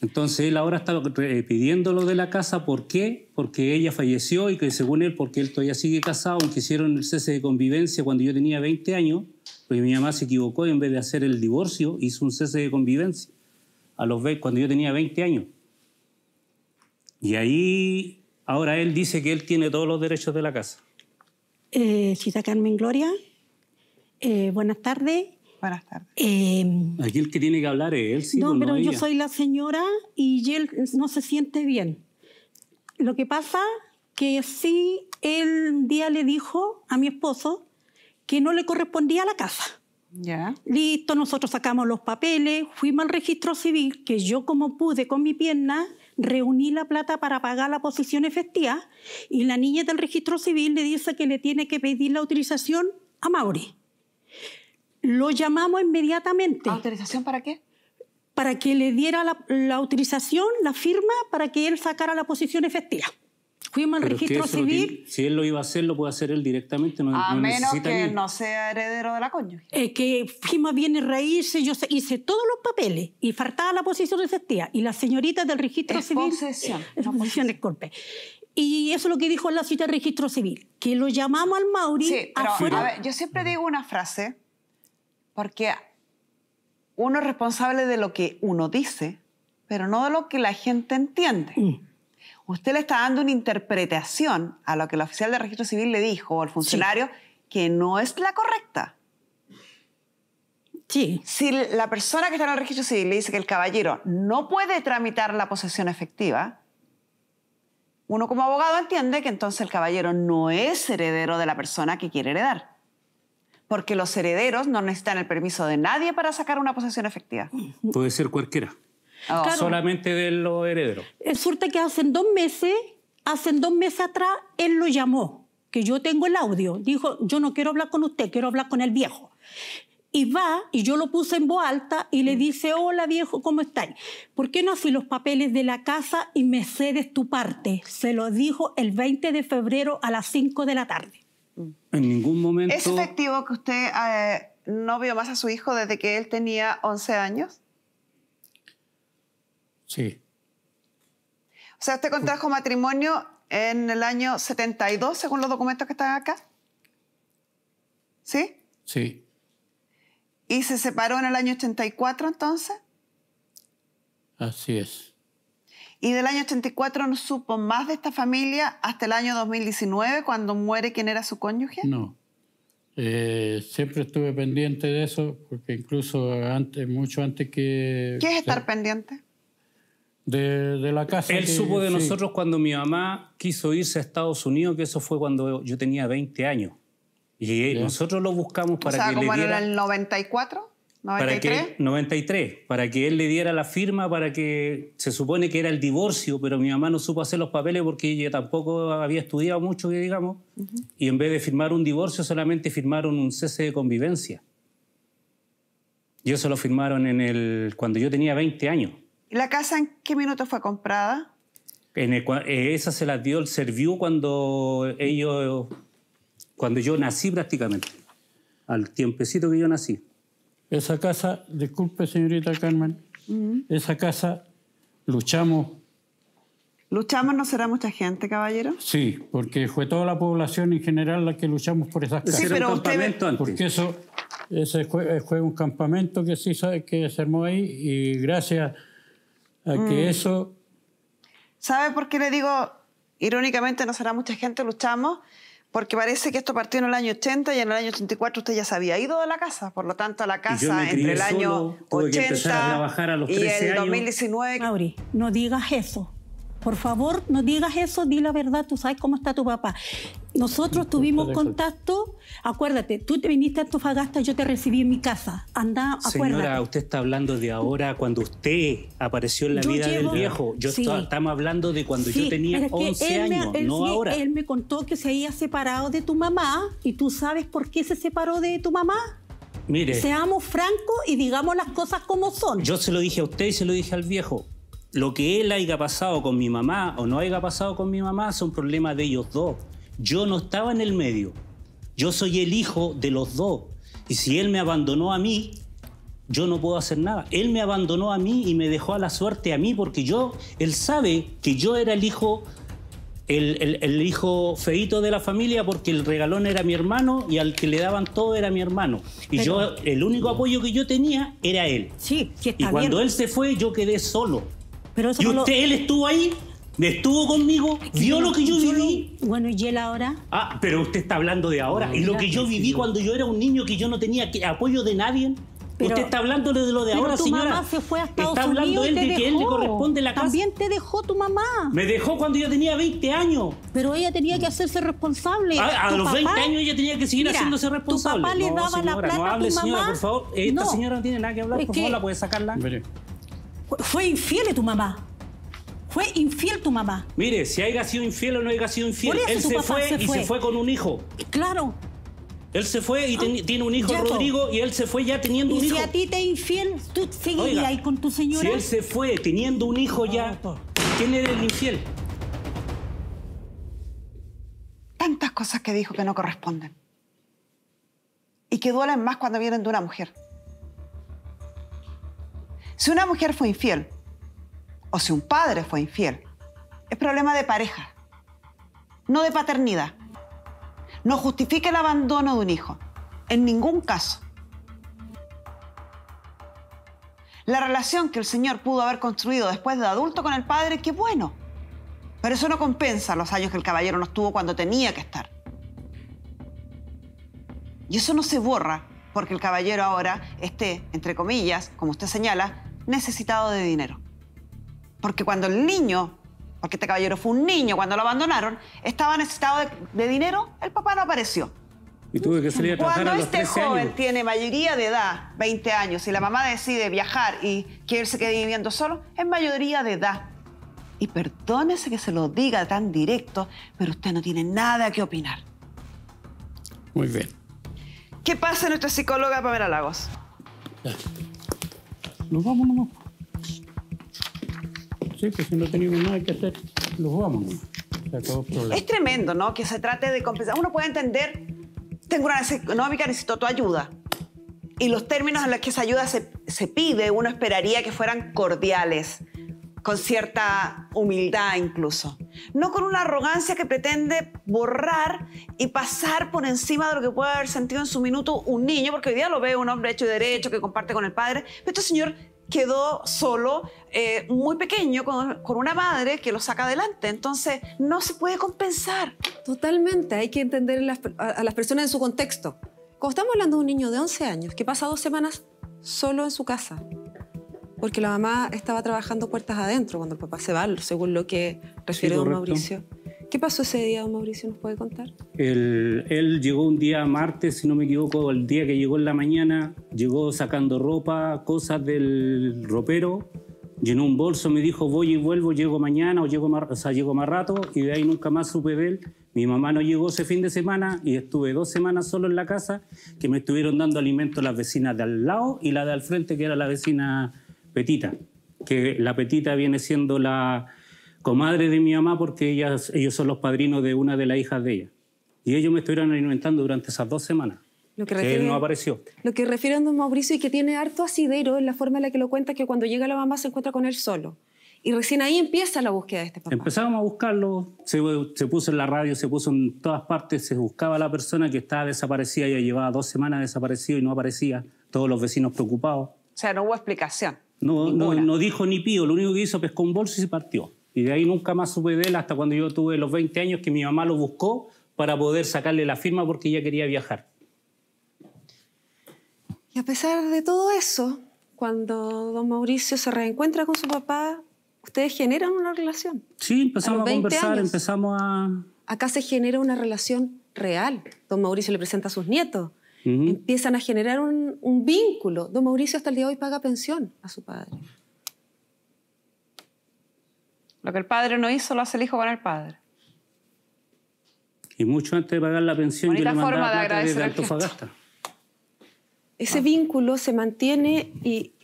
Speaker 5: Entonces él ahora está eh, pidiendo lo de la casa. ¿Por qué? Porque ella falleció y que según él, porque él todavía sigue casado, aunque hicieron el cese de convivencia cuando yo tenía 20 años, porque mi mamá se equivocó y en vez de hacer el divorcio hizo un cese de convivencia a los cuando yo tenía 20 años. Y ahí ahora él dice que él tiene todos los derechos de la casa.
Speaker 6: Eh, Carmen Gloria, eh, buenas tardes. Buenas tardes. Em,
Speaker 5: Aquí el que tiene que hablar es él, sí. No, pues, pero yo soy
Speaker 6: la señora y él no se siente bien. Lo que pasa que sí, él un día le dijo a mi esposo que no le correspondía la casa Listo, nosotros sacamos los papeles, fuimos al registro civil, que yo como pude con mi pierna, reuní la plata para pagar la posición efectiva y la niña del registro civil le dice que le tiene que pedir la autorización a Mauri. Lo llamamos inmediatamente. ¿Autorización para qué? Para que le diera la autorización, la firma, para que él sacara la posición efectiva. Fuimos al registro civil.
Speaker 5: si él lo iba a hacer, lo puede hacer él directamente. No, a menos que
Speaker 6: no sea heredero de la cónyuge. Es que Fima viene reírse, yo hice todos los papeles y faltaba la posición de tía Y la señorita del registro civil. Eh, es Y eso es lo que dijo la cita del registro civil, que lo llamamos al Mauri. Sí, a ver, yo siempre digo una frase, porque uno es
Speaker 2: responsable de lo que uno dice, pero no de lo que la gente entiende. Mm usted le está dando una interpretación a lo que el oficial de registro civil le dijo o al funcionario que no es la correcta. Sí. Si la persona que está en el registro civil le dice que el caballero no puede tramitar la posesión efectiva, uno como abogado entiende que entonces el caballero no es heredero de la persona que quiere heredar. Porque los herederos no necesitan el permiso de nadie para sacar una posesión efectiva.
Speaker 5: Puede ser cualquiera. Oh. Solamente de los herederos.
Speaker 6: Resulta que hace dos meses, hace dos meses atrás, él lo llamó, que yo tengo el audio. Dijo, yo no quiero hablar con usted, quiero hablar con el viejo. Y va, y yo lo puse en voz alta, y le mm. dice, hola viejo, ¿cómo estás. ¿Por qué no haces los papeles de la casa y me cedes tu parte? Se lo dijo el 20 de febrero a las 5 de la tarde.
Speaker 5: Mm. En ningún momento...
Speaker 2: ¿Es efectivo que usted eh, no vio más a su hijo desde que él tenía 11 años? Sí. O sea, usted contrajo matrimonio en el año 72, según los documentos que están acá. ¿Sí? Sí. ¿Y se separó en el año 84 entonces?
Speaker 11: Así es.
Speaker 2: ¿Y del año 84 no supo más de esta familia hasta el año 2019, cuando muere quien era su cónyuge?
Speaker 11: No. Eh, siempre estuve pendiente de eso, porque incluso antes, mucho
Speaker 5: antes que... ¿Qué es estar pendiente? De, la
Speaker 11: casa. Él supo de nosotros
Speaker 5: cuando mi mamá quiso irse a Estados Unidos, que eso fue cuando yo tenía 20 años. Y nosotros lo buscamos para que el
Speaker 2: 94? 93? Para que,
Speaker 5: 93, para que él le diera la firma, para que se supone que era el divorcio, pero mi mamá no supo hacer los papeles porque ella tampoco había estudiado mucho, digamos, y en vez de firmar un divorcio solamente firmaron un cese de convivencia. Y eso lo firmaron en el, cuando yo tenía 20 años.
Speaker 2: ¿La casa en qué minuto fue comprada?
Speaker 5: Eh, esa se la dio el Serviu cuando ellos, cuando yo nací prácticamente, al tiempecito que yo nací. Esa casa, disculpe señorita Carmen, mm. esa casa luchamos. ¿Luchamos
Speaker 2: no será mucha gente, caballero?
Speaker 11: Sí, porque fue toda la población en general la que luchamos por esas casas. Sí, pero usted... Porque eso, ese fue, un campamento que, sí que se armó ahí y gracias a mm. eso...
Speaker 2: ¿Sabe por qué le digo, irónicamente, no será mucha gente, luchamos? Porque parece que esto partió en el año 80 y en el año 84 usted ya se había ido de la casa. Por lo tanto, a la casa entre el año
Speaker 5: 80 y el
Speaker 6: 2019. no digas eso por favor, no digas eso, di la verdad, tú sabes cómo está tu papá. Nosotros tuvimos contacto, acuérdate, tú te viniste a Antofagasta, yo te recibí en mi casa, anda, acuérdate. Señora,
Speaker 5: usted está hablando de ahora, cuando usted apareció en la vida del viejo, yo estamos hablando de cuando yo tenía 11 años, no ahora. Él
Speaker 6: me contó que se había separado de tu mamá, y tú sabes por qué se separó de tu mamá. Mire. Seamos francos y digamos las cosas como
Speaker 5: son. Yo se lo dije a usted y se lo dije al viejo lo que él haya pasado con mi mamá o no haya pasado con mi mamá son problemas de ellos dos. Yo no estaba en el medio. Yo soy el hijo de los dos. Y si él me abandonó a mí, yo no puedo hacer nada. Él me abandonó a mí y me dejó a la suerte a mí porque yo, él sabe que yo era el hijo, el, hijo feito de la familia porque el regalón era mi hermano y al que le daban todo era mi hermano. Y yo, el único apoyo que yo tenía era él. Sí, Y cuando él se fue, yo quedé solo. ¿Y usted, él estuvo ahí? Estuvo conmigo, vio lo que yo viví. Bueno, ¿y él ahora? Ah, pero usted está hablando de ahora. y lo que yo pues, viví cuando yo era un niño que yo no tenía apoyo de nadie. usted está hablando de lo de pero ahora, tu señora. Mamá se fue a Estados está hablando él de que él le corresponde la casa. También
Speaker 6: te dejó tu mamá. Me dejó cuando yo tenía 20 años. Pero ella tenía que hacerse responsable. Ah, a, los 20 años ella tenía que seguir haciéndose responsable. Tu papá le no, daba señora, la plata no hable, a tu mamá. señora, por favor. Esta no, señora no tiene nada que hablar, por favor, la puede sacarla. Mire. Fue infiel tu mamá. Fue infiel tu mamá.
Speaker 5: Mire, si haya sido infiel o no haya sido infiel, él se fue, y se fue con un hijo. Claro. Él se fue y ah, tiene un hijo, Rodrigo, y él se fue ya teniendo un hijo. Si a
Speaker 6: ti te infiel, tú seguirías ahí con tu señora. Si él
Speaker 5: se fue teniendo un hijo ya, ah, ¿quién era el infiel?
Speaker 2: Tantas cosas que dijo que no corresponden. Y que duelen más cuando vienen de una mujer. Si una mujer fue infiel o si un padre fue infiel, es problema de pareja, no de paternidad. No justifica el abandono de un hijo, en ningún caso. La relación que el Señor pudo haber construido después de adulto con el padre, qué bueno. Pero eso no compensa los años que el caballero no estuvo cuando tenía que estar. Y eso no se borra porque el caballero ahora esté, entre comillas, como usted señala, necesitado de dinero. Porque cuando el niño, porque este caballero fue un niño, cuando lo abandonaron, estaba necesitado de, dinero, el papá no apareció.
Speaker 5: Y tuve que salir a trabajar Cuando este joven
Speaker 2: tiene mayoría de edad, 20 años, y la mamá decide viajar y quiere seguir viviendo solo, es mayoría de edad. Y perdónese que se lo diga tan directo, pero usted no tiene nada que opinar. Muy bien. ¿Qué pasa nuestra psicóloga Pamela Lagos?
Speaker 11: Nos vamos nomás. Sí, pues si no tenemos nada que hacer, nos
Speaker 5: vamos Es
Speaker 2: tremendo, ¿no? Que se trate de compensar. Uno puede entender, tengo una necesidad económica, necesito tu ayuda. Y los términos en los que esa ayuda se, se pide, uno esperaría que fueran cordiales con cierta humildad incluso, no con una arrogancia que pretende borrar y pasar por encima de lo que puede haber sentido en su minuto un niño, porque hoy día lo ve un hombre hecho y derecho que comparte con el padre, pero este señor quedó solo, eh, muy pequeño, con, una madre que lo saca adelante.
Speaker 12: Entonces, no se puede compensar. Totalmente, hay que entender a, a las personas en su contexto. Cuando estamos hablando de un niño de 11 años que pasa dos semanas solo en su casa, porque la mamá estaba trabajando puertas adentro cuando el papá se va, según lo que refiere don Mauricio. ¿Qué pasó ese día, don Mauricio? ¿Nos puede contar?
Speaker 5: Él, él llegó un día martes, si no me equivoco, el día que llegó en la mañana, llegó sacando ropa, cosas del ropero, llenó un bolso, me dijo voy y vuelvo, llego mañana o llego más, o sea, llego más rato y de ahí nunca más supe de él. Mi mamá no llegó ese fin de semana y estuve dos semanas solo en la casa que me estuvieron dando alimento las vecinas de al lado y la de al frente que era la vecina Petita, que la Petita viene siendo la comadre de mi mamá porque ellos son los padrinos de una de las hijas de ella. Y ellos me estuvieron alimentando durante esas dos semanas. Lo que, él no apareció.
Speaker 12: Lo que refiere a don Mauricio y que tiene harto asidero en la forma en la que lo cuenta, que cuando llega la mamá se encuentra con él solo. Y recién ahí empieza la búsqueda de este
Speaker 5: papá. Empezamos a buscarlo, se, puso en la radio, se puso en todas partes, se buscaba la persona que estaba desaparecida, ya llevaba dos semanas desaparecido y no aparecía, todos los vecinos preocupados. O sea, no hubo explicación. No, dijo ni pío, lo único que hizo pescó un bolso y se partió. Y de ahí nunca más supe de él hasta cuando yo tuve los 20 años que mi mamá lo buscó para poder sacarle la firma porque ella quería viajar.
Speaker 12: Y a pesar de todo eso, cuando don Mauricio se reencuentra con su papá, ustedes generan una relación.
Speaker 5: Sí, empezamos a, conversar, empezamos a...
Speaker 12: Acá se genera una relación real. Don Mauricio le presenta a sus nietos,
Speaker 2: Empiezan
Speaker 12: a generar un, vínculo. Don Mauricio hasta el día de hoy paga pensión a
Speaker 2: su padre. Lo que el padre no hizo lo hace el hijo con el padre.
Speaker 5: Y mucho antes de pagar la pensión, Bonita yo forma de agradecer
Speaker 12: Ese vínculo se mantiene y,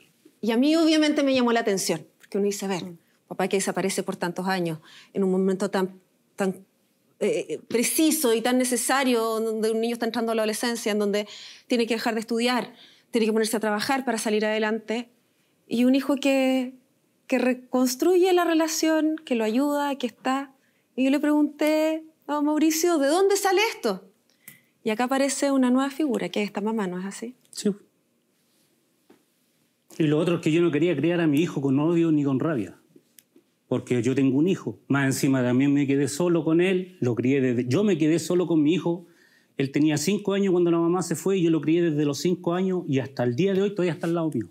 Speaker 12: a mí obviamente me llamó la atención, porque uno dice, a ver, mm. papá que desaparece por tantos años, en un momento tan, tan eh, eh, preciso y tan necesario, donde un niño está entrando a la adolescencia, en donde tiene que dejar de estudiar, tiene que ponerse a trabajar para salir adelante, y un hijo que, que reconstruye la relación, que lo ayuda, que está. Y yo le pregunté a Mauricio, ¿de dónde sale esto? Y acá aparece una nueva figura, que es esta mamá, ¿no es así?
Speaker 5: Sí. Y lo otro es que yo no quería criar a mi hijo con odio ni con rabia porque yo tengo un hijo. Más encima también me quedé solo con él, lo crié desde... Yo me quedé solo con mi hijo. Él tenía cinco años cuando la mamá se fue y yo lo crié desde los cinco años y hasta el día de hoy todavía está al lado mío.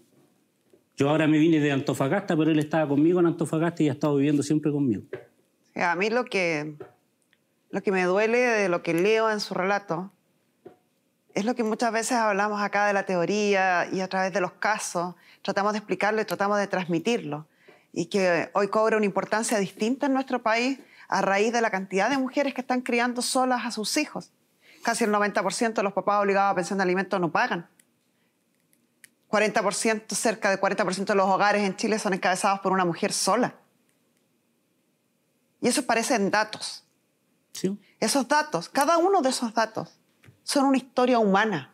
Speaker 5: Yo ahora me vine de Antofagasta, pero él estaba conmigo en Antofagasta y ha estado viviendo siempre conmigo.
Speaker 2: A mí lo que, lo que me duele de lo que leo en su relato es lo que muchas veces hablamos acá de la teoría y a través de los casos, tratamos de explicarlo y tratamos de transmitirlo y que hoy cobra una importancia distinta en nuestro país a raíz de la cantidad de mujeres que están criando solas a sus hijos. Casi el 90% de los papás obligados a pensión de alimentos no pagan. 40%, cerca de 40% de los hogares en Chile son encabezados por una mujer sola. Y eso parecen datos. Sí. Esos datos, cada uno de esos datos, son una historia humana.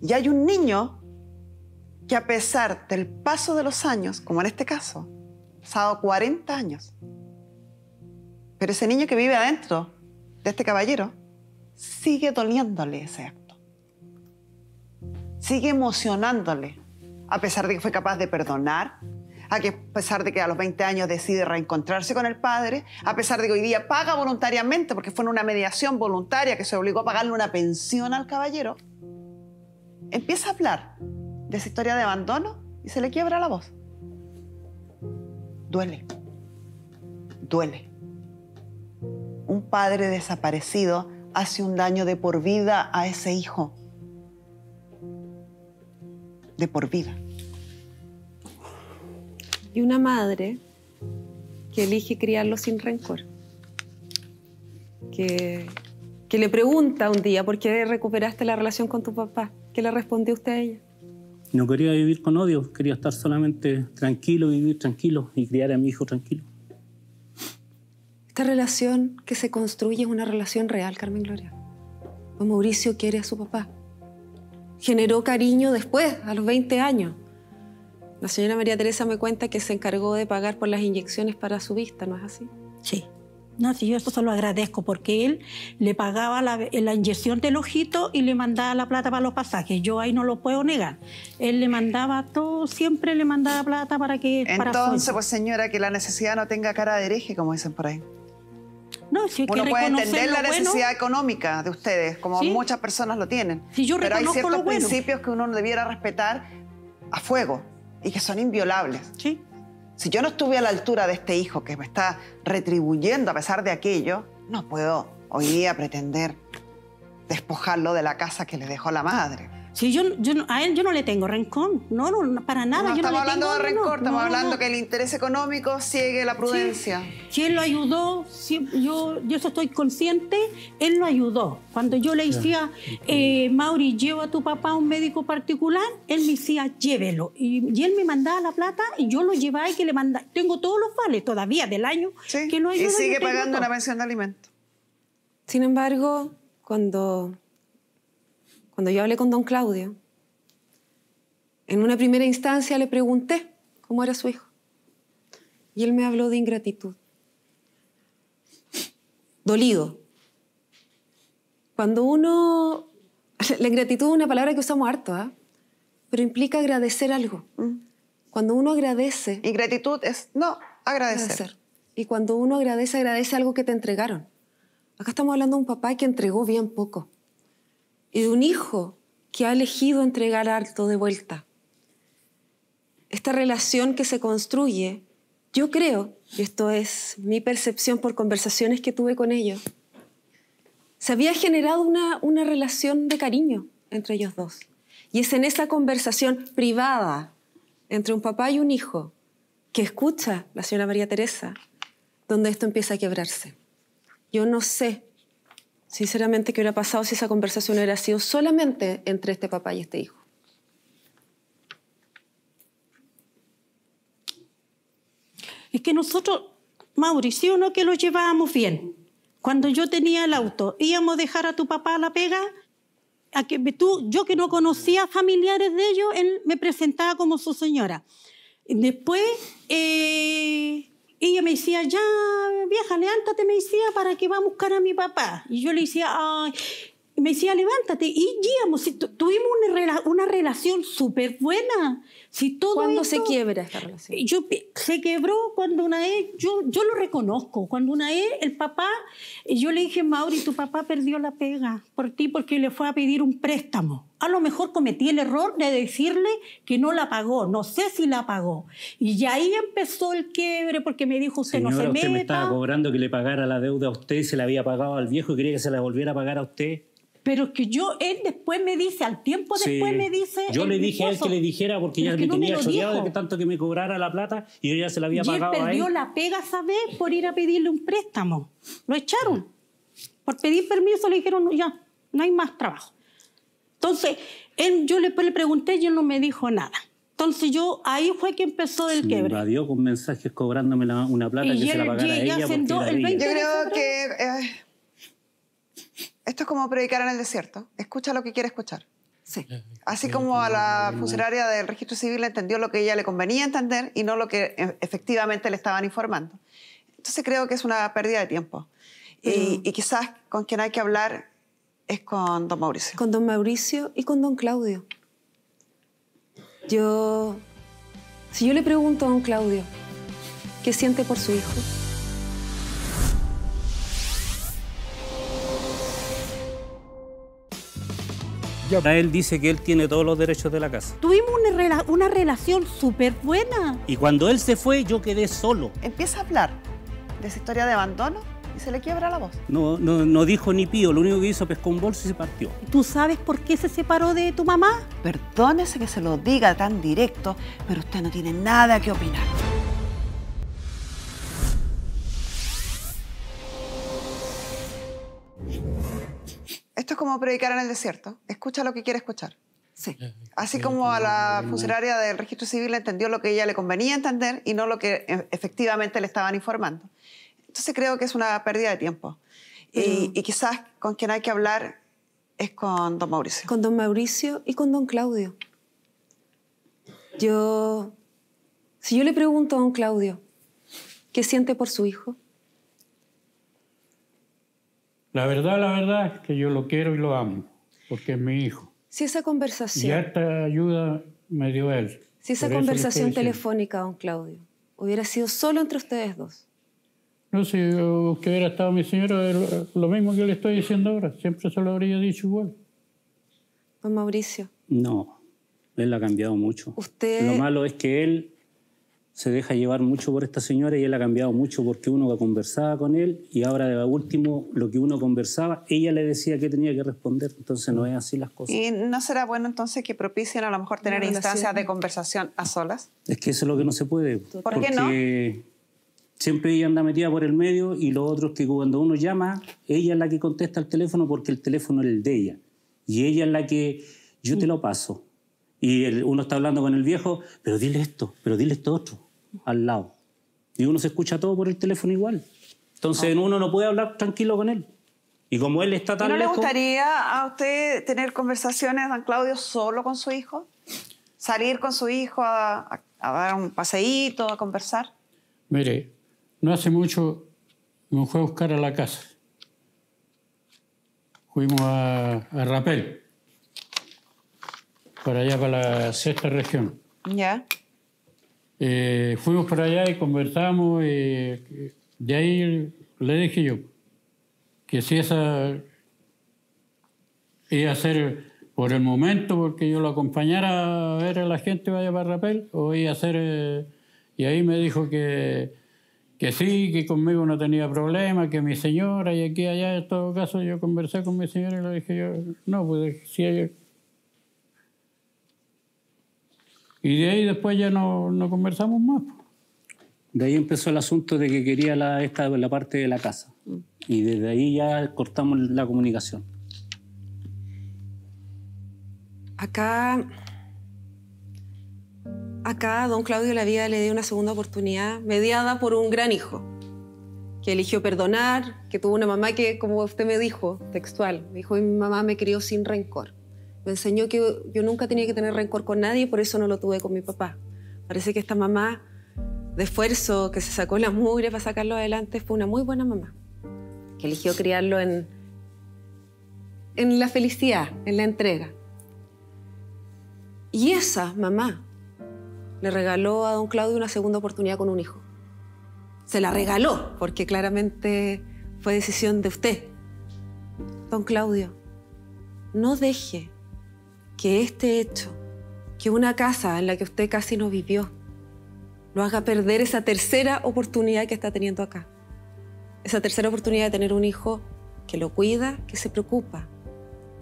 Speaker 2: Y hay un niño que a pesar del paso de los años, como en este caso, pasado 40 años, pero ese niño que vive adentro de este caballero sigue doliéndole ese acto, sigue emocionándole, a pesar de que fue capaz de perdonar, a pesar de que a los 20 años decide reencontrarse con el padre, a pesar de que hoy día paga voluntariamente, porque fue en una mediación voluntaria que se obligó a pagarle una pensión al caballero, empieza a hablar de esa historia de abandono y se le quiebra la voz. Duele, duele. Un padre desaparecido hace un daño de por vida a ese hijo. De por vida.
Speaker 12: Y una madre que elige criarlo sin rencor. Que, que le pregunta un día por qué recuperaste la relación con tu papá. ¿Qué le respondió usted a ella?
Speaker 5: No quería vivir con odio, quería estar solamente tranquilo, vivir tranquilo y criar a mi hijo tranquilo.
Speaker 12: Esta relación que se construye es una relación real, Carmen Gloria. Mauricio quiere a su papá. Generó cariño después, a los 20 años. La señora María Teresa me cuenta que se encargó de pagar por las inyecciones para su vista, ¿no es así? Sí.
Speaker 6: No, sí yo esto se lo agradezco porque él le pagaba la, inyección del ojito y le mandaba la plata para los pasajes. Yo ahí no lo puedo negar. Él le mandaba todo, siempre le mandaba plata para que... Entonces,
Speaker 2: pues señora, que la necesidad no tenga cara de hereje, como dicen por ahí. No, si Uno puede entender la necesidad económica de ustedes, como muchas personas lo tienen. Si yo pero hay ciertos principios que uno debiera respetar a fuego y que son inviolables. Sí. Si yo no estuve a la altura de este hijo que me está retribuyendo a pesar de aquello, no puedo hoy día pretender despojarlo de la casa
Speaker 6: que le dejó la madre. Si yo, yo, a él yo no le tengo rencor, no, no para nada. No, estamos hablando de rencor, estamos hablando que el interés económico sigue la prudencia. Si, él lo ayudó, yo, yo estoy consciente, él lo ayudó. Cuando yo le decía, eh, Mauri, lleva a tu papá a un médico particular, él me decía, llévelo. Y, él me mandaba la plata y yo lo llevaba y que le mandaba. Tengo todos los vales todavía del año que no Y sigue pagando la pensión de alimentos. Sin embargo, cuando
Speaker 12: cuando yo hablé con don Claudio, en una primera instancia le pregunté cómo era su hijo. Y él me habló de ingratitud. Dolido. Cuando uno... La ingratitud es una palabra que usamos harto, ¿ah? Pero implica agradecer algo. Mm. Cuando uno agradece... Ingratitud es no agradecer. Y cuando uno agradece, agradece algo que te entregaron. Acá estamos hablando de un papá que entregó bien poco y de un hijo que ha elegido entregar harto de vuelta. Esta relación que se construye, yo creo, y esto es mi percepción por conversaciones que tuve con ellos, se había generado una, una relación de cariño entre ellos dos. Y es en esa conversación privada entre un papá y un hijo que escucha la señora María Teresa donde esto empieza a quebrarse. Yo no sé sinceramente, qué hubiera pasado si esa conversación hubiera sido solamente entre este papá y este hijo.
Speaker 6: Es que nosotros, Mauricio, no que lo llevábamos bien. Cuando yo tenía el auto, íbamos a dejar a tu papá a la pega, a que tú, yo que no conocía familiares de ellos, él me presentaba como su señora. Después, eh, y ella me decía, ya, vieja, levántate, me decía, para que va a buscar a mi papá. Y yo le decía, ay, me decía, levántate. Y íbamos, si tuvimos una, relación súper buena. Si todo ¿Cuándo se quiebra esta relación? Yo, eh, se quebró cuando una vez, yo, yo lo reconozco, cuando una vez el papá, yo le dije, Mauri, tu papá perdió la pega por ti porque le fue a pedir un préstamo. A lo mejor cometí el error de decirle que no la pagó, no sé si la pagó. Y ahí empezó el quiebre porque me dijo, usted no se meta. me estaba
Speaker 5: cobrando que le pagara la deuda a usted, se la había pagado al viejo y quería que se la volviera a pagar a usted
Speaker 6: pero que yo, él después me dice, al tiempo después me dice... Yo le dije a él que
Speaker 5: le dijera porque ya me tenía choreado de que tanto que me cobrara la plata y yo ya se la había pagado. Él perdió
Speaker 6: la pega, ¿sabes? Por ir a pedirle un préstamo. Lo echaron. Por pedir permiso le dijeron, no, ya, no hay más trabajo. Entonces, él, yo después pues, le pregunté y él no me dijo nada. Entonces yo, ahí fue que empezó el se Me
Speaker 5: invadió con mensajes cobrándome una plata y que se la pagara ella. el yo creo que...
Speaker 2: Eh, esto es como predicar en el desierto. Escucha lo que quiere escuchar. Sí. Así como a la funcionaria del registro civil le entendió lo que ella le convenía entender y no lo que eh, efectivamente le estaban informando. Entonces creo que es una pérdida de tiempo. Y, y quizás con quien hay que hablar es con don Mauricio. Con don Mauricio y con don Claudio. Yo,
Speaker 12: si yo le pregunto a don Claudio qué siente por su hijo,
Speaker 5: Él dice que él tiene todos los derechos de la casa.
Speaker 6: Tuvimos una, relación súper
Speaker 2: buena.
Speaker 5: Y cuando él se fue, yo quedé solo.
Speaker 2: Empieza a hablar de esa historia de abandono y se le quiebra la voz.
Speaker 5: No, no, no dijo ni pío, lo único que hizo pescó un bolso y se partió.
Speaker 2: ¿Tú sabes por qué se separó de tu mamá? Perdónese que se lo diga tan directo, pero usted no tiene nada que opinar. Esto es como predicar en el desierto. Escucha lo que quiere escuchar. Sí. Así como a la funcionaria del registro civil le entendió lo que ella le convenía entender y no lo que e, efectivamente le estaban informando. Entonces creo que es una pérdida de tiempo. Y, y quizás con quien hay que hablar es con don Mauricio. Con don Mauricio y con don Claudio. Yo,
Speaker 12: si yo le pregunto a don Claudio qué siente por su hijo,
Speaker 11: la verdad, la verdad es que yo lo quiero y lo amo, porque es mi hijo.
Speaker 12: Si esa conversación... Ya
Speaker 11: esta ayuda me dio él. Si esa conversación
Speaker 12: telefónica, don Claudio, hubiera sido solo entre ustedes dos.
Speaker 11: No, sé, que hubiera estado mi señora, lo mismo que le estoy diciendo ahora, siempre se lo habría dicho igual.
Speaker 12: Don Mauricio.
Speaker 5: No, él ha cambiado mucho. Lo malo es que él se deja llevar mucho por esta señora y él ha cambiado mucho porque uno conversaba con él y ahora de último lo que uno conversaba, ella le decía que tenía que responder, entonces no es así las cosas. ¿Y
Speaker 2: no será bueno entonces que propicien a lo mejor tener instancias de conversación
Speaker 5: a solas? Es que eso es lo que no se puede. ¿Por porque qué no? Siempre ella anda metida por el medio y lo otro es que cuando uno llama, ella es la que contesta el teléfono porque el teléfono es el de ella. Y ella es la que yo te lo paso. Y uno está hablando con el viejo, pero dile esto, pero dile esto otro al lado. Y uno se escucha todo por el teléfono igual. Entonces ah. uno no puede hablar tranquilo con él. Y como él está tan lejos... ¿No le
Speaker 2: gustaría a usted tener conversaciones, don Claudio, solo con su hijo? ¿Salir con su hijo a, dar un paseíto, a conversar?
Speaker 11: Mire, no hace mucho me fue a buscar a la casa. Fuimos a, a Rapel, para allá, para la sexta región. Ya. Eh, fuimos para allá y conversamos. y eh, de ahí le dije yo que si esa iba a ser por el momento, porque yo lo acompañara a ver a la gente vaya para Rapel, o iba a ser. Eh, y ahí me dijo que, que sí, que conmigo no tenía problema, que mi señora y aquí allá, en todo caso, yo conversé con mi señora y le dije yo, no, pues si hay Y de ahí después ya no,
Speaker 5: conversamos más. De ahí empezó el asunto de que quería la, esta, la parte de la casa. Y desde ahí ya cortamos la comunicación.
Speaker 12: Acá. Acá don Claudio la vida le dio una segunda oportunidad, mediada por un gran hijo, que eligió perdonar, que tuvo una mamá que, como usted me dijo, textual, dijo: Mi mamá me crió sin rencor. Me enseñó que yo nunca tenía que tener rencor con nadie, por eso no lo tuve con mi papá. Parece que esta mamá de esfuerzo que se sacó la mugre para sacarlo adelante fue una muy buena mamá, que eligió criarlo en, en la felicidad, en la entrega. Y esa mamá le regaló a don Claudio una segunda oportunidad con un hijo. Se la regaló, porque claramente fue decisión de usted. Don Claudio, no deje que este hecho, que una casa en la que usted casi no vivió, lo haga perder esa tercera oportunidad que está teniendo acá. Esa tercera oportunidad de tener un hijo que lo cuida, que se preocupa.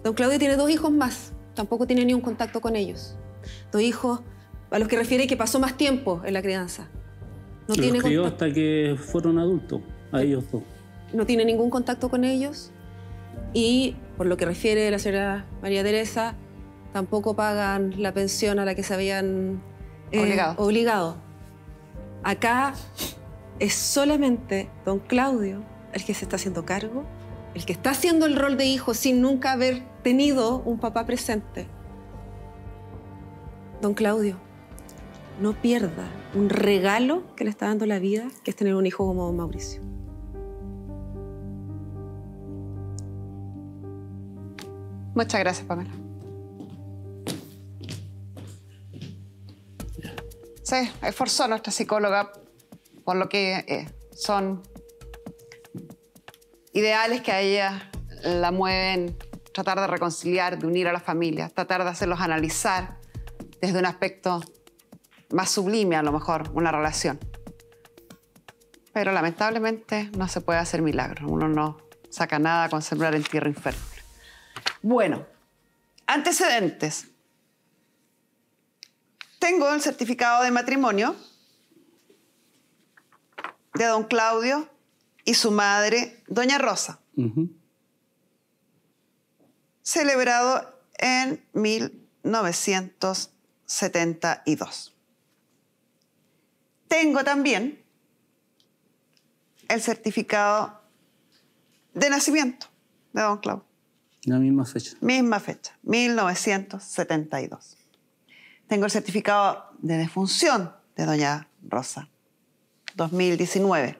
Speaker 12: Don Claudio tiene dos hijos más, tampoco tiene ningún contacto con ellos. Dos hijos a los que refiere que pasó más tiempo en la crianza.
Speaker 5: No los tiene crió hasta que fueron adultos, a ellos dos.
Speaker 12: No tiene ningún contacto con ellos y, por lo que refiere la señora María Teresa, tampoco pagan la pensión a la que se habían eh, obligado. obligado. Acá es solamente don Claudio el que se está haciendo cargo, el que está haciendo el rol de hijo sin nunca haber tenido un papá presente. Don Claudio, no pierda un regalo que le está dando la vida, que es tener un hijo como don Mauricio.
Speaker 2: Muchas gracias, Pamela. se esforzó nuestra psicóloga por lo que eh, son ideales que a ella la mueven, tratar de reconciliar, de unir a la familia, tratar de hacerlos analizar desde un aspecto más sublime a lo mejor una relación. Pero lamentablemente no se puede hacer milagro. uno no saca nada con sembrar en tierra infértil. Bueno, antecedentes. Tengo el certificado de matrimonio de don Claudio y su madre, doña Rosa, celebrado en 1972. Tengo también el certificado de nacimiento de don Claudio.
Speaker 5: La misma fecha.
Speaker 2: Misma fecha, 1972 tengo el certificado de defunción de doña Rosa, 2019.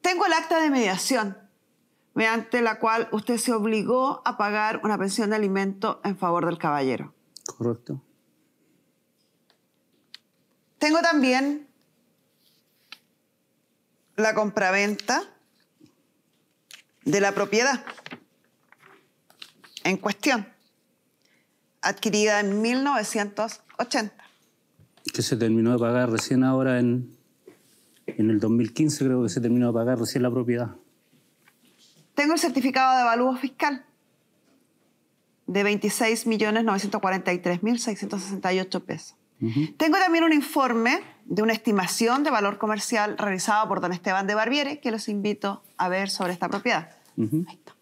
Speaker 2: Tengo el acta de mediación, mediante la cual usted se obligó a pagar una pensión de alimento en favor del caballero. Correcto. Tengo también la compraventa de la propiedad en cuestión adquirida en 1980.
Speaker 5: Que se terminó de pagar recién ahora en, en el 2015, creo que se terminó de pagar recién la propiedad.
Speaker 2: Tengo el certificado de avalúo fiscal de 26.943.668 pesos. Tengo también un informe de una estimación de valor comercial realizado por don Esteban de Barbieri, que los invito a ver sobre esta propiedad.
Speaker 10: Ahí está.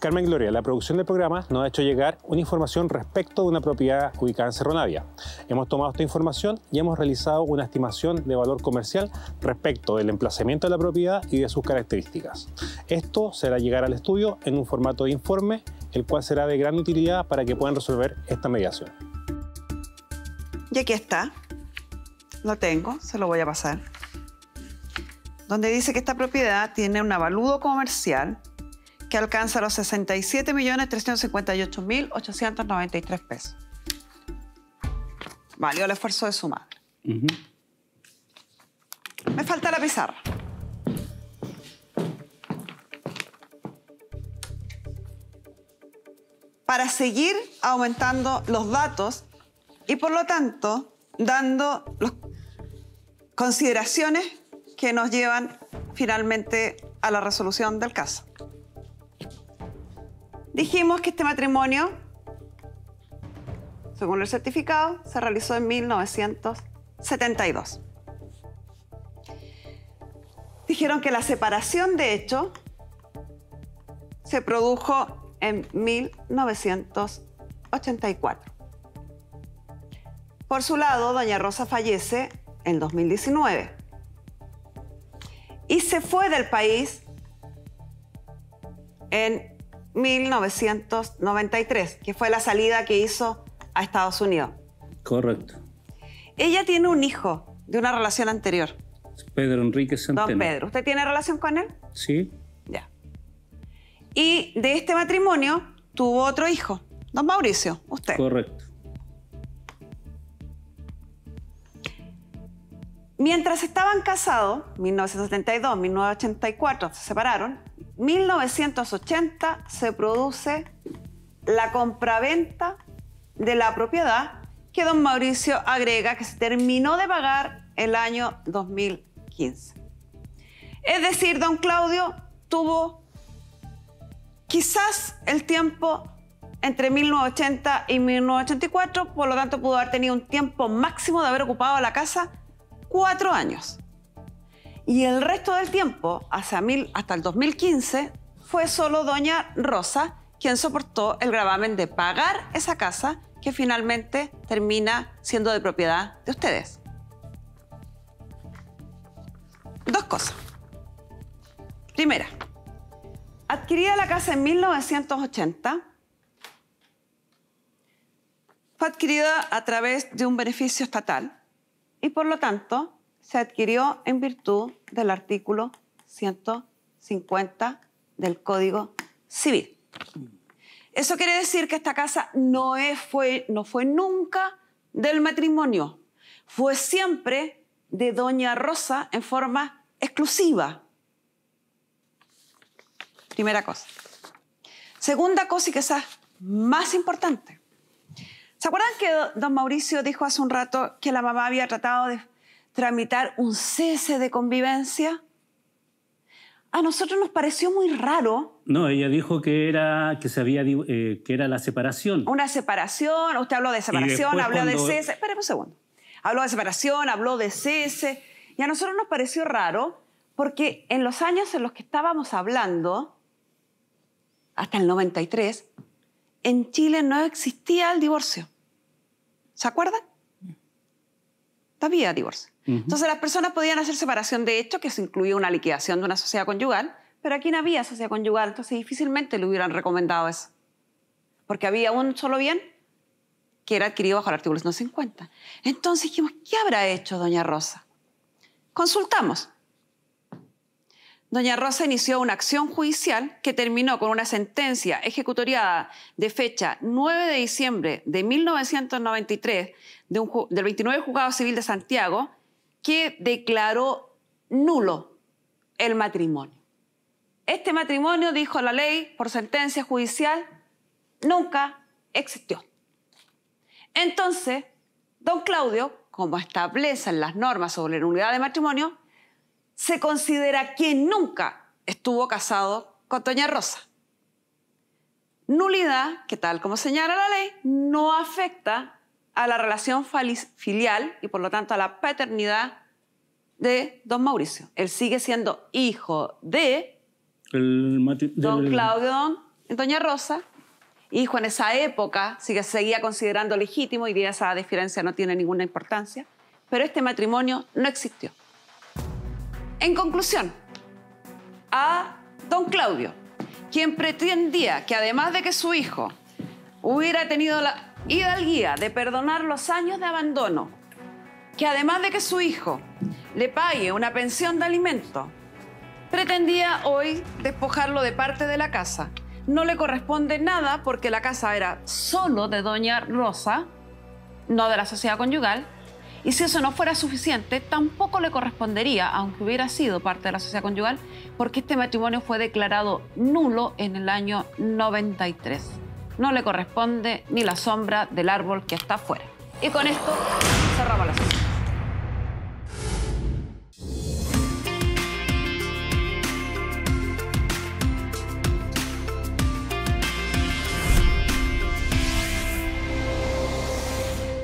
Speaker 10: Carmen Gloria, la producción del programa nos ha hecho llegar una información respecto de una propiedad ubicada en Cerro Navia. Hemos tomado esta información y hemos realizado una estimación de valor comercial respecto del emplazamiento de la propiedad y de sus características. Esto será llegar al estudio en un formato de informe, el cual será de gran utilidad para que puedan resolver esta mediación.
Speaker 2: Y aquí está. Lo tengo, se lo voy a pasar. Donde dice que esta propiedad tiene un avaludo comercial que alcanza los 67.358.893 pesos. Valió el esfuerzo de su madre. Me falta la pizarra. Para seguir aumentando los datos y por lo tanto dando las consideraciones que nos llevan finalmente a la resolución del caso. Dijimos que este matrimonio, según el certificado, se realizó en 1972. Dijeron que la separación, de hecho, se produjo en 1984. Por su lado, doña Rosa fallece en 2019 y se fue del país en 1993, que fue la salida que hizo a Estados Unidos. Correcto. Ella tiene un hijo de una relación anterior.
Speaker 5: Pedro Enrique Santana. Don Pedro,
Speaker 2: ¿usted tiene relación con él?
Speaker 5: Sí. Ya.
Speaker 2: Y de este matrimonio tuvo otro hijo, don Mauricio, usted. Correcto. Mientras estaban casados, 1972, 1984, se separaron, 1980 se produce la compraventa de la propiedad que don Mauricio agrega que se terminó de pagar el año 2015. Es decir, don Claudio tuvo quizás el tiempo entre 1980 y 1984, por lo tanto pudo haber tenido un tiempo máximo de haber ocupado la casa cuatro años. Y el resto del tiempo, hasta, el 2015, fue solo doña Rosa quien soportó el gravamen de pagar esa casa que finalmente termina siendo de propiedad de ustedes. Dos cosas. Primera, adquirida la casa en 1980, fue adquirida a través de un beneficio estatal y por lo tanto se adquirió en virtud del artículo 150 del Código Civil. Eso quiere decir que esta casa no, es, fue, no fue nunca del matrimonio, fue siempre de Doña Rosa en forma exclusiva. Primera cosa. Segunda cosa y quizás más importante. ¿Se acuerdan que don Mauricio dijo hace un rato que la mamá había tratado de tramitar un cese de convivencia? A nosotros nos pareció muy raro.
Speaker 5: No, ella dijo que era, que se había, eh, que era la separación.
Speaker 2: Una separación, usted habló de separación, habló de cese. Esperemos un segundo. Habló de separación, habló de cese. Y a nosotros nos pareció raro porque en los años en los que estábamos hablando, hasta el 93, en Chile no existía el divorcio. ¿Se acuerdan? Mm. No había divorcio. Entonces las personas podían hacer separación de hecho, que eso incluía una liquidación de una sociedad conyugal, pero aquí no había sociedad conyugal, entonces difícilmente le hubieran recomendado eso. Porque había un solo bien que era adquirido bajo el artículo 150. Entonces dijimos, ¿qué habrá hecho doña Rosa? Consultamos. Doña Rosa inició una acción judicial que terminó con una sentencia ejecutoriada de fecha 9 de diciembre de 1993 del 29 Juzgado Civil de Santiago, que declaró nulo el matrimonio. Este matrimonio, dijo la ley por sentencia judicial, nunca existió. Entonces, don Claudio, como establecen las normas sobre la nulidad de matrimonio, se considera que nunca estuvo casado con Doña Rosa. Nulidad, que tal como señala la ley, no afecta a la relación filial y por lo tanto a la paternidad de don Mauricio. Él sigue siendo hijo de
Speaker 5: don Claudio
Speaker 2: Don, doña Rosa, hijo en esa época, sigue, seguía considerando legítimo, y esa diferencia no tiene ninguna importancia, pero este matrimonio no existió. En conclusión, a don Claudio, quien pretendía que además de que su hijo hubiera tenido la y guía de perdonar los años de abandono, que además de que su hijo le pague una pensión de alimento, pretendía hoy despojarlo de parte de la casa. No le corresponde nada porque la casa era solo de doña Rosa, no de la sociedad conyugal, y si eso no fuera suficiente, tampoco le correspondería, aunque hubiera sido parte de la sociedad conyugal, porque este matrimonio fue declarado nulo en el año 93 no le corresponde ni la sombra del árbol que está afuera. Y con esto cerramos la sesión.